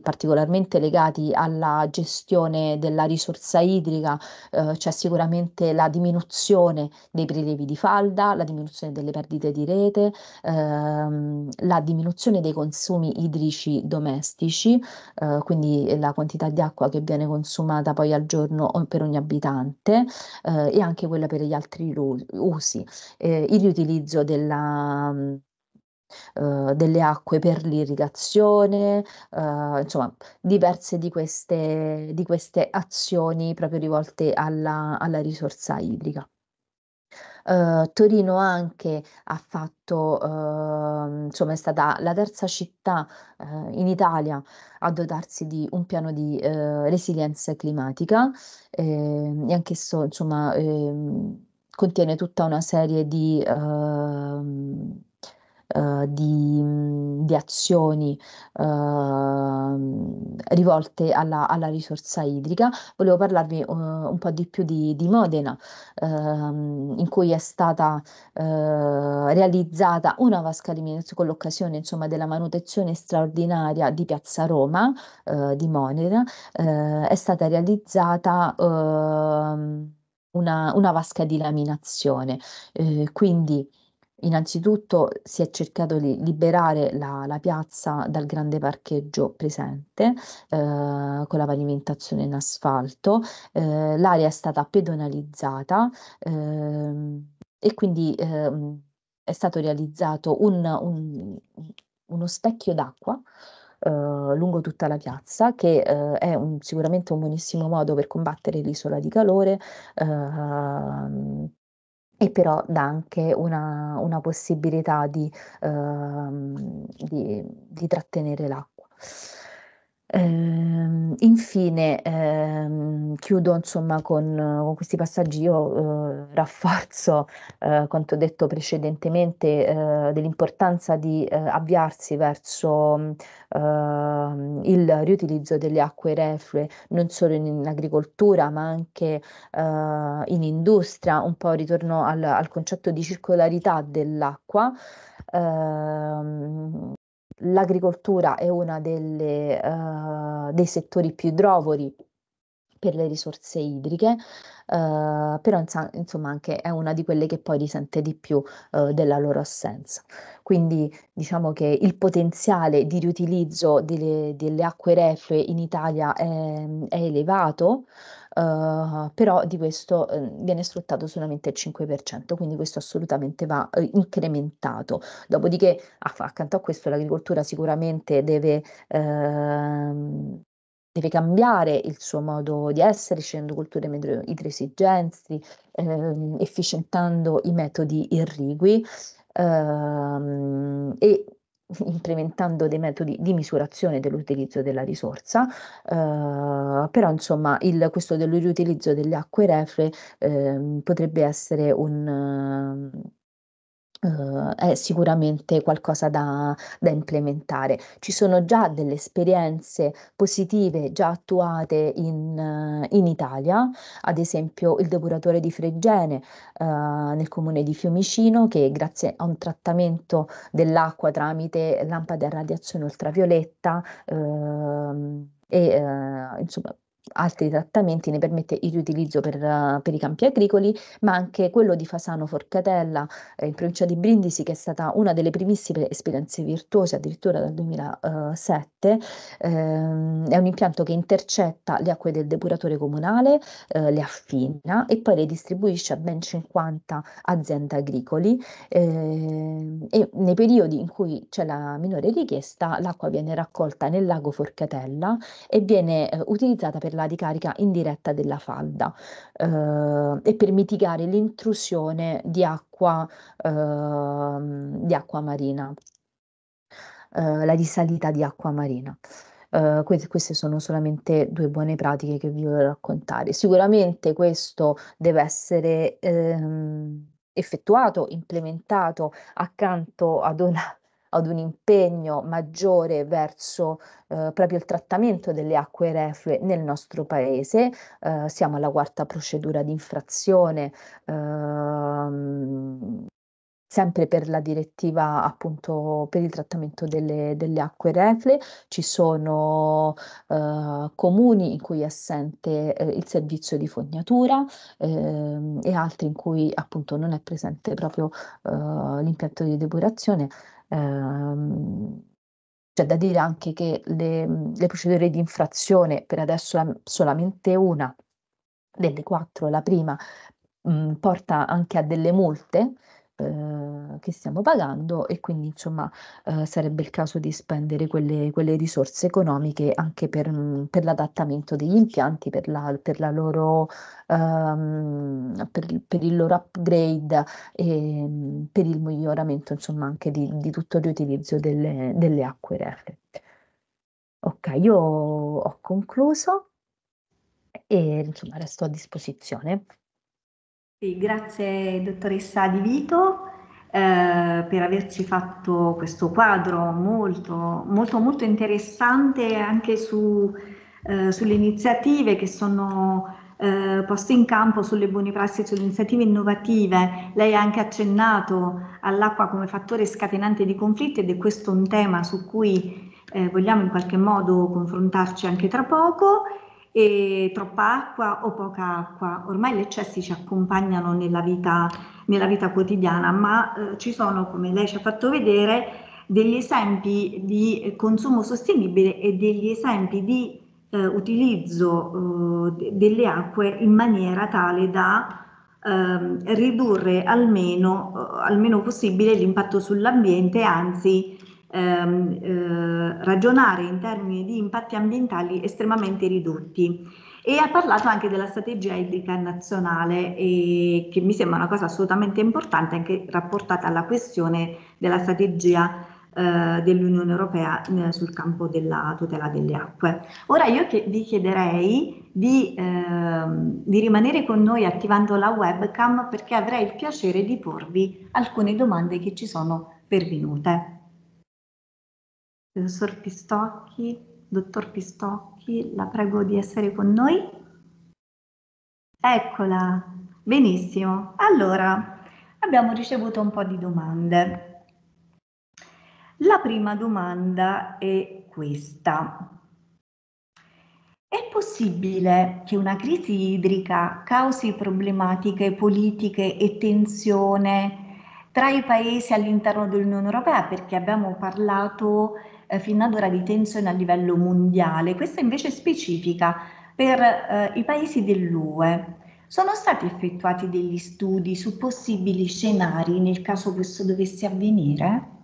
particolarmente legati alla gestione della risorsa idrica eh, c'è sicuramente la diminuzione dei prelievi di falda, la diminuzione diminuzione delle perdite di rete, ehm, la diminuzione dei consumi idrici domestici, eh, quindi la quantità di acqua che viene consumata poi al giorno per ogni abitante eh, e anche quella per gli altri usi, eh, il riutilizzo della, Uh, delle acque per l'irrigazione, uh, insomma diverse di queste, di queste, azioni proprio rivolte alla, alla risorsa idrica. Uh, Torino anche ha fatto, uh, insomma, è stata la terza città uh, in Italia a dotarsi di un piano di uhm, resilienza climatica eh, e anch'esso, insomma, eh, contiene tutta una serie di uhm, eh, di, di, azioni eh, rivolte alla, alla, risorsa idrica, volevo parlarvi uh, un po' di più di, di Modena, ehm, in cui è stata eh, realizzata una vasca di Venezia con l'occasione insomma, della manutenzione straordinaria di Piazza Roma eh, di Modena, è stata realizzata ehm, una, una, vasca di laminazione. Eh, quindi Innanzitutto si è cercato di liberare la, la piazza dal grande parcheggio presente eh, con la pavimentazione in asfalto, eh, l'area è stata pedonalizzata eh, e quindi ehm, è stato realizzato un, un, uno specchio d'acqua Uh, lungo tutta la piazza, che uh, è un, sicuramente un buonissimo modo per combattere l'isola di calore, uh, e però dà anche una una possibilità di, uhm, di di trattenere l'acqua. Ehm, infine, ehm, chiudo insomma con con questi passaggi io, uhm, rafforzo, uhm, quanto detto precedentemente, uhm, dell'importanza di, uhm, avviarsi verso, uhm, il riutilizzo delle acque reflue, non solo in in agricoltura ma anche, uhm, in industria, un po' ritorno al al concetto di circolarità dell'acqua. Uhm L'agricoltura è uno uh, eh, dei settori più idrovori per le risorse idriche, uh, però insomma anche è una di quelle che poi risente di più uh, della loro assenza. Quindi diciamo che il potenziale di riutilizzo delle, delle acque reflue in Italia è, è elevato, uhm, però di questo, uhm, viene sfruttato solamente il 5%, quindi questo assolutamente va, uhm, incrementato. Dopodiché ah, a accanto a questo l'agricoltura sicuramente deve, uhm, deve cambiare il suo modo di essere, scegliendo culture medro idroesigenzi, uhm, efficientando i metodi irrigui, uhm, e implementando dei metodi di misurazione dell'utilizzo della risorsa, eh, però insomma il, questo del riutilizzo delle acque reflue eh, potrebbe essere un, Uhm, è sicuramente qualcosa da da implementare. Ci sono già delle esperienze positive già attuate in in Italia, ad esempio il depuratore di Fregene, uhm, nel comune di Fiumicino, che grazie a un trattamento dell'acqua tramite lampade a radiazione ultravioletta, uhm, e, uhm, insomma altri trattamenti, ne permette il riutilizzo per, per, i campi agricoli, ma anche quello di Fasano Forcatella eh, in provincia di Brindisi, che è stata una delle primissime esperienze virtuose, addirittura dal 2007. Eh, è un impianto che intercetta le acque del depuratore comunale, eh, le affina e poi le distribuisce a ben 50 aziende agricoli ehm, e nei periodi in cui c'è la minore richiesta l'acqua viene raccolta nel lago Forcatella e viene eh, utilizzata per la ricarica indiretta della falda eh, e per mitigare l'intrusione di acqua, eh, di acqua marina, eh, la risalita di acqua marina. Uh, queste, sono solamente due buone pratiche che vi voglio raccontare. Sicuramente questo deve essere ehm, effettuato, implementato accanto ad una ad un impegno maggiore verso eh, proprio il trattamento delle acque reflue nel nostro paese. Eh, siamo alla quarta procedura di infrazione. Ehm, sempre per la direttiva appunto per il trattamento delle, delle acque reflue, ci sono eh, comuni in cui è assente eh, il servizio di fognatura eh, e altri in cui appunto non è presente proprio eh, l'impianto di depurazione Ehm, c'è da dire anche che le, mhmm, le procedure di infrazione, per adesso è solamente una delle quattro, la prima, mh, mhmm, porta anche a delle multe, eh, che stiamo pagando e quindi insomma eh, sarebbe il caso di spendere quelle, quelle risorse economiche anche per, mm, per l'adattamento degli impianti, per, la, per, la loro, ehm, per, per, il loro upgrade e mm, per il miglioramento insomma anche di, di tutto il riutilizzo delle, delle acque reflue. Ok, io ho concluso e insomma resto a disposizione. Sì, grazie dottoressa Di Vito eh, per averci fatto questo quadro molto, molto, molto interessante anche su, eh, sulle iniziative che sono eh, poste in campo sulle buone prassi e sulle iniziative innovative. Lei ha anche accennato all'acqua come fattore scatenante di conflitti ed è questo un tema su cui eh, vogliamo in qualche modo confrontarci anche tra poco e troppa acqua o poca acqua. Ormai gli eccessi ci accompagnano nella vita, nella vita quotidiana, ma eh, ci sono, come lei ci ha fatto vedere, degli esempi di consumo sostenibile e degli esempi di eh, utilizzo eh, delle acque in maniera tale da ehm, ridurre almeno, eh, almeno possibile l'impatto sull'ambiente, anzi ehm, eh, ragionare in termini di impatti ambientali estremamente ridotti e ha parlato anche della strategia idrica nazionale e che mi sembra una cosa assolutamente importante anche rapportata alla questione della strategia eh, dell'Unione Europea eh, sul campo della tutela delle acque. Ora io che, vi chiederei di, eh, di rimanere con noi attivando la webcam perché avrei il piacere di porvi alcune domande che ci sono pervenute professor Pistocchi, dottor Pistocchi, la prego di essere con noi. Eccola, benissimo. Allora, abbiamo ricevuto un po' di domande. La prima domanda è questa. È possibile che una crisi idrica causi problematiche politiche e tensione tra i paesi all'interno dell'Unione Europea? Perché abbiamo parlato eh, fin ad ora di tensione a livello mondiale, questa invece specifica per eh, i paesi dell'UE. Sono stati effettuati degli studi su possibili scenari nel caso questo dovesse avvenire?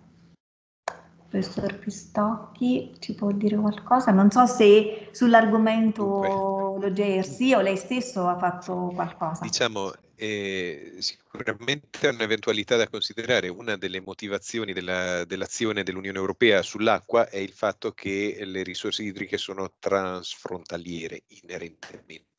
Professor Pistocchi ci può dire qualcosa? Non so se sull'argomento lo Gersi o lei stesso ha fatto qualcosa. Diciamo, eh, sicuramente è un'eventualità da considerare. Una delle motivazioni della, dell'azione dell'Unione Europea sull'acqua è il fatto che le risorse idriche sono transfrontaliere inerentemente.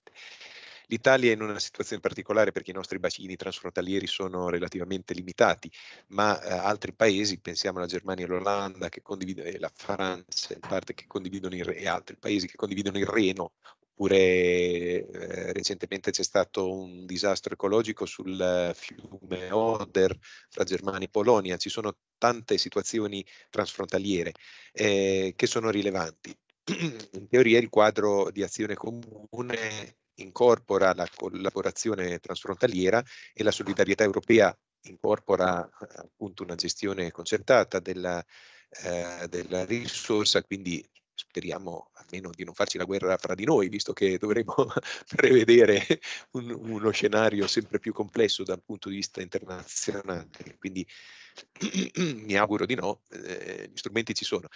L'Italia è in una situazione particolare perché i nostri bacini transfrontalieri sono relativamente limitati, ma eh, altri paesi, pensiamo alla Germania e all'Olanda, che condividono, e la Francia in parte che condividono il, e altri paesi che condividono il Reno oppure eh, recentemente c'è stato un disastro ecologico sul fiume Oder tra Germania e Polonia, ci sono tante situazioni transfrontaliere eh, che sono rilevanti. <clears throat> In teoria il quadro di azione comune incorpora la collaborazione transfrontaliera e la solidarietà europea incorpora appunto una gestione concertata della, eh, della risorsa, quindi speriamo almeno di non farci la guerra fra di noi, visto che dovremo <laughs> prevedere un, uno scenario sempre più complesso dal punto di vista internazionale. Quindi mi auguro di no, eh, gli strumenti ci sono.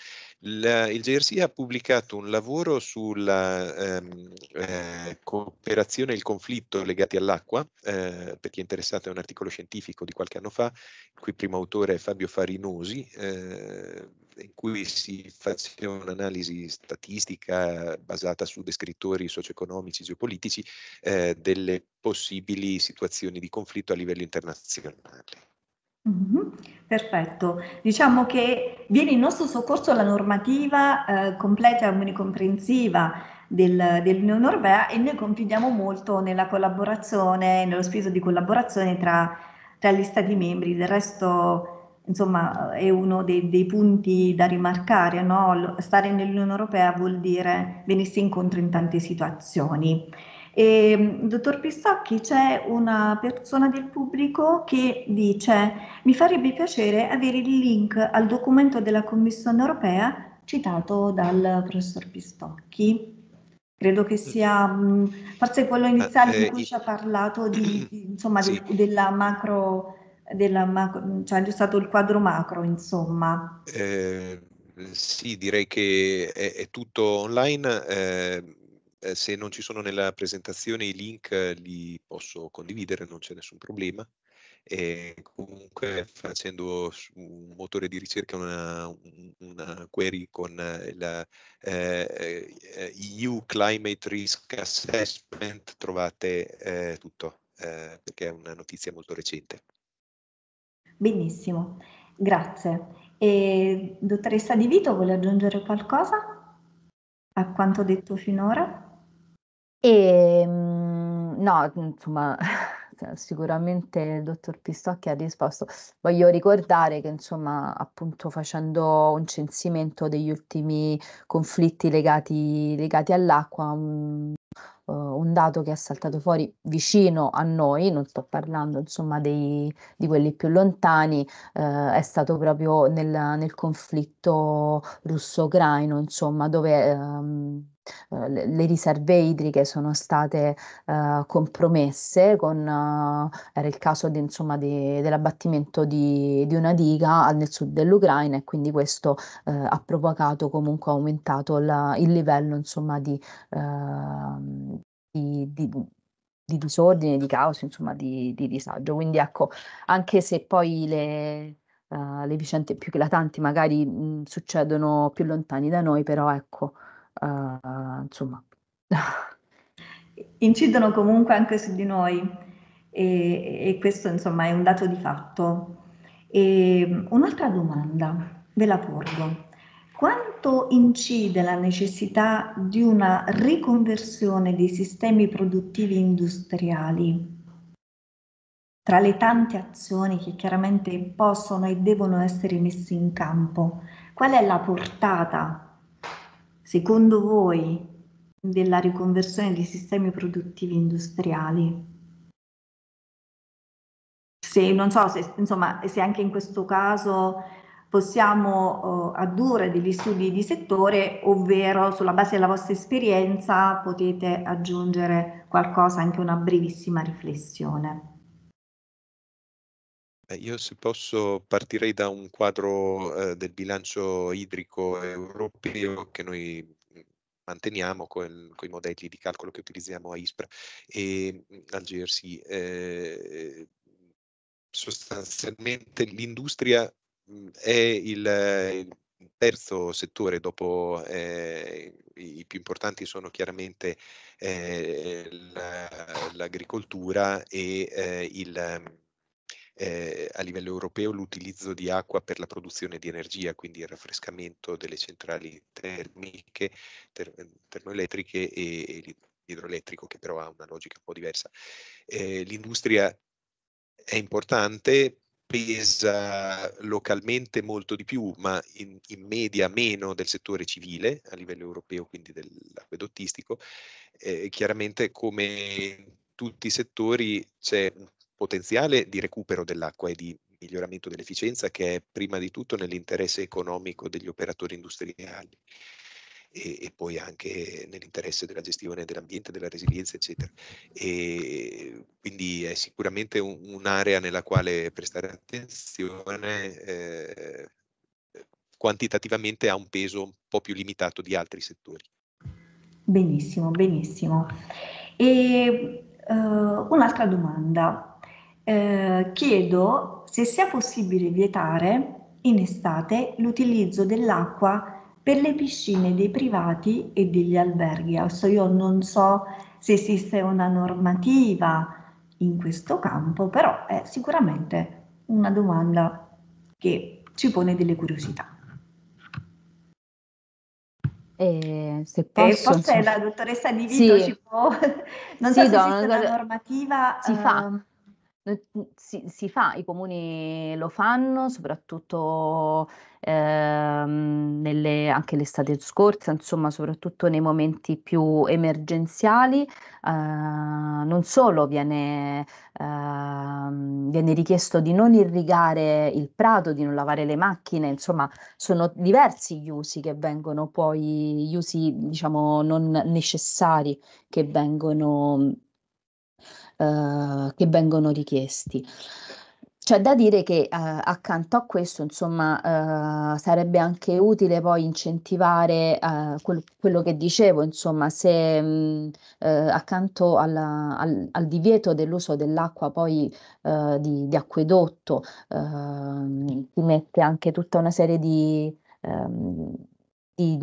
La, il GRC ha pubblicato un lavoro sulla ehm, eh, cooperazione e il conflitto legati all'acqua, eh, per chi è interessato è un articolo scientifico di qualche anno fa, il cui primo autore è Fabio Farinosi, eh, in cui si faceva un'analisi statistica basata su descrittori socio-economici, geopolitici, eh, delle possibili situazioni di conflitto a livello internazionale. Mm-hmm, perfetto, diciamo che viene in nostro soccorso la normativa eh, completa e omnicomprensiva del, dell'Unione Europea e noi confidiamo molto nella collaborazione, nello spirito di collaborazione tra, tra gli Stati membri, del resto insomma è uno dei, dei punti da rimarcare, no? stare nell'Unione Europea vuol dire venirsi incontro in tante situazioni. E, dottor Pistocchi, c'è una persona del pubblico che dice mi farebbe piacere avere il link al documento della Commissione europea citato dal professor Pistocchi. Credo che sia forse quello eh, iniziale eh, di cui ci ha parlato, di, di, <clears throat> insomma, sì. di, della macro, della macro, cioè è stato il quadro macro, insomma. Eh, sì, direi che è, è tutto online. Eh, eh, se non ci sono nella presentazione i link eh, li posso condividere, non c'è nessun problema. E comunque facendo su un motore di ricerca una, una query con eh, la eh, EU Climate Risk Assessment trovate eh, tutto, eh, perché è una notizia molto recente. Benissimo, grazie. E, dottoressa Di Vito, vuole aggiungere qualcosa a quanto detto finora? E ehm, no, insomma, <laughs> cioè, sicuramente il dottor Pistocchi ha risposto. Voglio ricordare che, insomma, appunto facendo un censimento degli ultimi conflitti legati legati all'acqua, mhmm, uhm, un dato che è saltato fuori vicino a noi, non sto parlando insomma dei di quelli più lontani, uhm, è stato proprio nel nel conflitto russo-ucraino, insomma, dove, uhm eh, le, riserve idriche sono state eh, compromesse, con, eh, era il caso di, insomma, di, dell'abbattimento di, di, una diga nel sud dell'Ucraina e quindi questo eh, ha provocato comunque aumentato la, il livello insomma, ehm, di, di disordine, di caos, insomma di, di, disagio. Quindi ecco, anche se poi le, uh, le vicende più eclatanti magari mh, succedono più lontani da noi, però ecco, uh, insomma. <laughs> Incidono comunque anche su di noi e, e, questo insomma è un dato di fatto. E, ehm, un'altra domanda ve la porgo. Quanto incide la necessità di una riconversione dei sistemi produttivi industriali tra le tante azioni che chiaramente possono e devono essere messe in campo, qual è la portata secondo voi, della riconversione dei sistemi produttivi industriali? Se, non so se, insomma, se anche in questo caso possiamo eh, addurre degli studi di settore, ovvero sulla base della vostra esperienza potete aggiungere qualcosa, anche una brevissima riflessione. Eh, io se posso partirei da un quadro eh, del bilancio idrico europeo che noi mm, manteniamo con mm, i modelli di calcolo che utilizziamo a ISPRA e mm, al GRC. Eh, sostanzialmente l'industria è il, eh, il terzo settore dopo eh, i più importanti sono chiaramente eh, l'agricoltura e eh, il eh, a livello europeo l'utilizzo di acqua per la produzione di energia, quindi il raffrescamento delle centrali termiche, ter eh, termoelettriche e, e l'idroelettrico, che però ha una logica un po' diversa. Eh, l'industria è importante, pesa localmente molto di più, ma in, in, media meno del settore civile a livello europeo, quindi dell'acquedottistico. Eh, chiaramente come in tutti i settori c'è un potenziale di recupero dell'acqua e di miglioramento dell'efficienza che è prima di tutto nell'interesse economico degli operatori industriali e, e poi anche nell'interesse della gestione dell'ambiente, della resilienza, eccetera. E quindi è sicuramente un, un'area nella quale prestare attenzione. Eh, quantitativamente ha un peso un po' più limitato di altri settori. Benissimo, benissimo. E uh, un'altra domanda. Eh, chiedo se sia possibile vietare in estate l'utilizzo dell'acqua per le piscine dei privati e degli alberghi. Adesso io non so se esiste una normativa in questo campo, però è sicuramente una domanda che ci pone delle curiosità. Eh, se posso, eh, forse insomma. la dottoressa Di Vito sì. ci può, <laughs> non sì, so se esiste una normativa. Si uh, fa ehm, si, si, fa, i comuni lo fanno, soprattutto ehm, nelle, anche l'estate scorsa, insomma, soprattutto nei momenti più emergenziali. Eh, non solo viene, ehm, viene, richiesto di non irrigare il prato, di non lavare le macchine, insomma, sono diversi gli usi che vengono poi, gli usi diciamo non necessari che vengono eh, che vengono richiesti. C'è da dire che eh, accanto a questo, insomma, eh, sarebbe anche utile poi incentivare eh, quel, quello che dicevo, insomma, se mh, mm, eh, accanto alla, al, al, divieto dell'uso dell'acqua poi eh, di, di, acquedotto ehm, si mette anche tutta una serie di, ehm, di,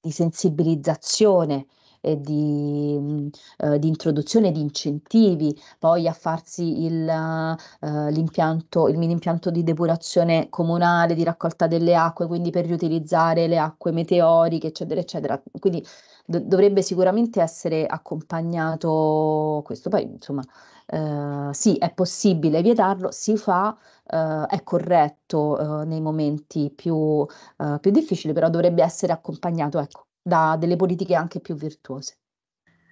di sensibilizzazione e di, mm, eh, di introduzione di incentivi, poi a farsi il, eh, l'impianto, il mini impianto di depurazione comunale, di raccolta delle acque, quindi per riutilizzare le acque meteoriche, eccetera, eccetera. Quindi do- dovrebbe sicuramente essere accompagnato questo, poi insomma... Uh, sì, è possibile vietarlo, si fa, uh, è corretto uh, nei momenti più, più difficili, però dovrebbe essere accompagnato, ecco, da delle politiche anche più virtuose.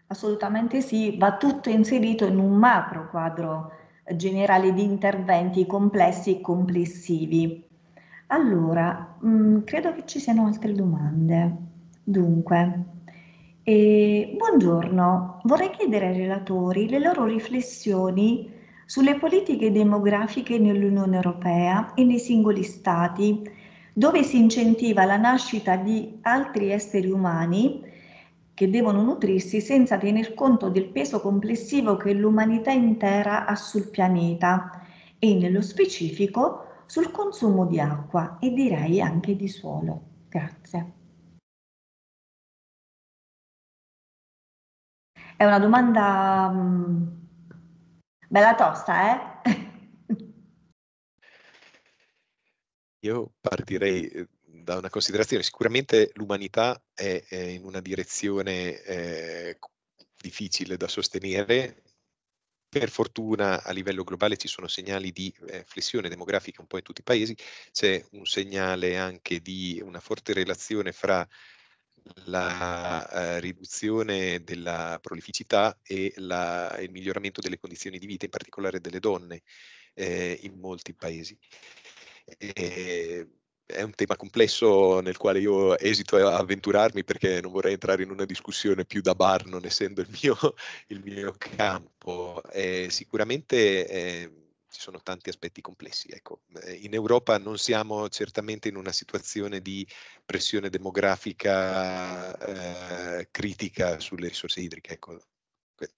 Assolutamente sì, va tutto inserito in un macro quadro generale di interventi complessi e complessivi. Allora, mh, mm, credo che ci siano altre domande. Dunque, eh, buongiorno, vorrei chiedere ai relatori le loro riflessioni sulle politiche demografiche nell'Unione Europea e nei singoli Stati dove si incentiva la nascita di altri esseri umani che devono nutrirsi senza tener conto del peso complessivo che l'umanità intera ha sul pianeta e nello specifico sul consumo di acqua e direi anche di suolo. Grazie. È una domanda um, bella tosta, eh? <laughs> Io partirei ehm, da una considerazione. Sicuramente l'umanità è, è in una direzione eh, difficile da sostenere. Per fortuna a livello globale ci sono segnali di eh, flessione demografica un po' in tutti i paesi, c'è un segnale anche di una forte relazione fra la eh, riduzione della prolificità e la, il miglioramento delle condizioni di vita, in particolare delle donne, eh, in molti paesi è un tema complesso nel quale io esito a avventurarmi perché non vorrei entrare in una discussione più da bar, non essendo il mio, <laughs> il mio campo. Eh, sicuramente eh, ci sono tanti aspetti complessi. Ecco. Eh, in Europa non siamo certamente in una situazione di pressione demografica eh, critica sulle risorse idriche, ecco, per,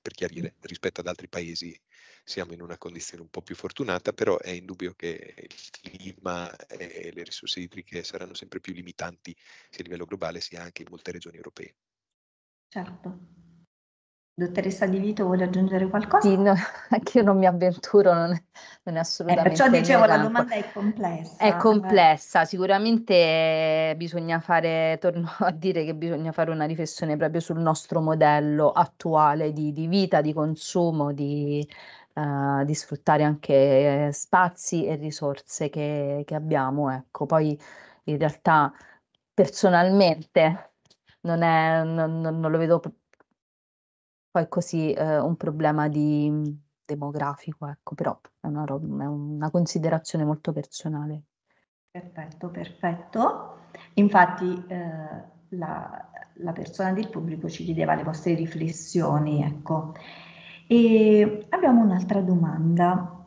per chiarire, rispetto ad altri paesi siamo in una condizione un po' più fortunata, però è indubbio che il clima e le risorse idriche saranno sempre più limitanti sia a livello globale sia anche in molte regioni europee. Certo. Dottoressa Di Vito vuole aggiungere qualcosa? Sì, no, <laughs> anche io non mi avventuro, non è, non è assolutamente. Eh, perciò dicevo, la domanda è complessa. È eh. complessa, sicuramente bisogna fare, torno a dire che bisogna fare una riflessione proprio sul nostro modello attuale di, di vita, di consumo, di, eh, di sfruttare anche eh, spazi e risorse che, che abbiamo. Ecco. Poi in realtà personalmente non, è, non, non lo vedo poi così eh, un problema di, demografico, ecco, però è una, è una considerazione molto personale. Perfetto, perfetto. Infatti eh, la, la persona del pubblico ci chiedeva le vostre riflessioni, ecco. E abbiamo un'altra domanda.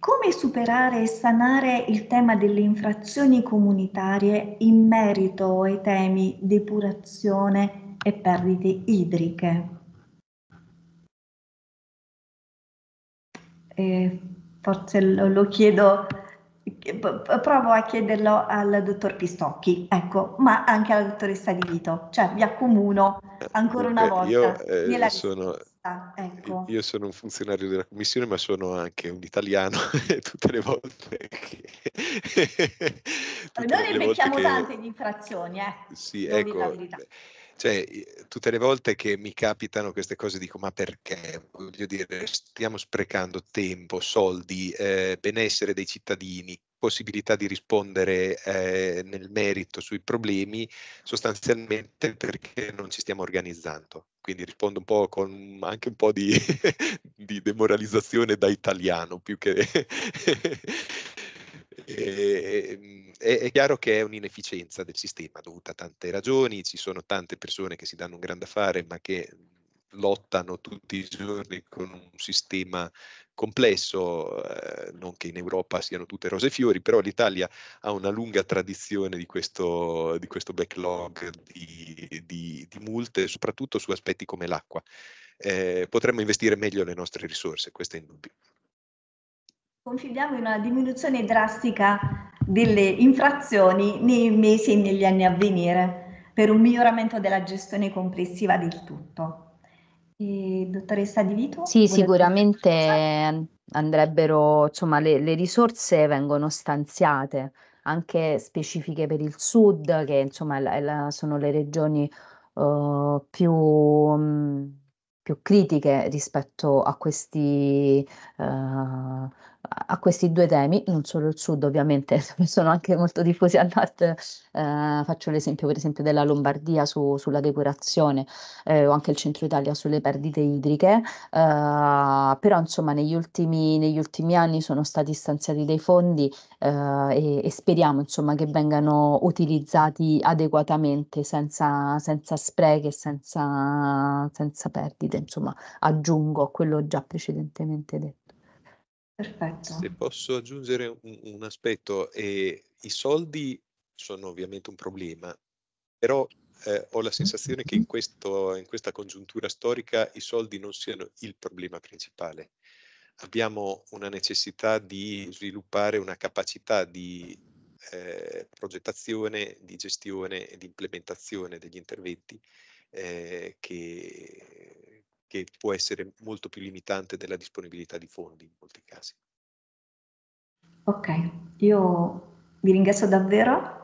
Come superare e sanare il tema delle infrazioni comunitarie in merito ai temi depurazione e perdite idriche? E forse lo, lo chiedo provo a chiederlo al dottor Pistocchi, ecco, ma anche alla dottoressa Di Vito, cioè vi accomuno ancora eh, una eh, volta. Io eh, sono, Ecco. Io sono un funzionario della commissione, ma sono anche un italiano <laughs> tutte le volte che... <laughs> tutte noi ne becchiamo che... tante di infrazioni, eh. Sì, non ecco. Cioè, tutte le volte che mi capitano queste cose dico, ma perché? Voglio dire, stiamo sprecando tempo, soldi, eh, benessere dei cittadini, possibilità di rispondere eh, nel merito sui problemi, sostanzialmente perché non ci stiamo organizzando. Quindi rispondo un po' con anche un po' di, <laughs> di demoralizzazione da italiano, più che Ehm, è, è, chiaro che è un'inefficienza del sistema dovuta a tante ragioni, ci sono tante persone che si danno un grande affare ma che mhmm, lottano tutti i giorni con un sistema complesso, eh, non che in Europa siano tutte rose e fiori, però l'Italia ha una lunga tradizione di questo, di questo backlog di, di, di multe, soprattutto su aspetti come l'acqua. Eh, potremmo investire meglio le nostre risorse, questo è indubbio confidiamo in una diminuzione drastica delle infrazioni nei mesi e negli anni a venire per un miglioramento della gestione complessiva del tutto. E, dottoressa Di Vito? Sì, sicuramente andrebbero, insomma, le, le, risorse vengono stanziate anche specifiche per il sud, che insomma la, la, sono le regioni uh, più, mh, mm, più, critiche rispetto a questi uh, a questi due temi, non solo il sud ovviamente, <laughs> sono anche molto diffusi al nord, eh, faccio l'esempio per esempio della Lombardia su, sulla depurazione eh, o anche il centro Italia sulle perdite idriche, eh, però insomma negli ultimi, negli ultimi anni sono stati stanziati dei fondi eh, e, e, speriamo insomma che vengano utilizzati adeguatamente senza, senza sprechi e senza, senza perdite, insomma aggiungo quello già precedentemente detto. Perfetto. Se posso aggiungere un, un aspetto, eh, i soldi sono ovviamente un problema, però eh, ho la mm-hmm. sensazione che in, questo, in, questa congiuntura storica i soldi non siano il problema principale. Abbiamo una necessità di sviluppare una capacità di eh, progettazione, di gestione e di implementazione degli interventi eh, che che può essere molto più limitante della disponibilità di fondi in molti casi. Ok, io vi ringrazio davvero,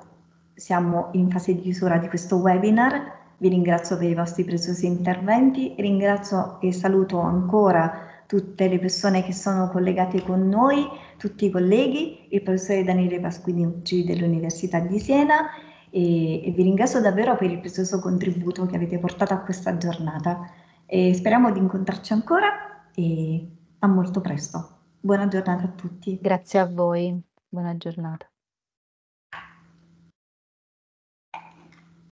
siamo in fase di chiusura di questo webinar, vi ringrazio per i vostri preziosi interventi, ringrazio e saluto ancora tutte le persone che sono collegate con noi, tutti i colleghi, il professore Daniele Pasquinucci dell'Università di Siena e, e vi ringrazio davvero per il prezioso contributo che avete portato a questa giornata. E speriamo di incontrarci ancora e a molto presto. Buona giornata a tutti. Grazie a voi, buona giornata.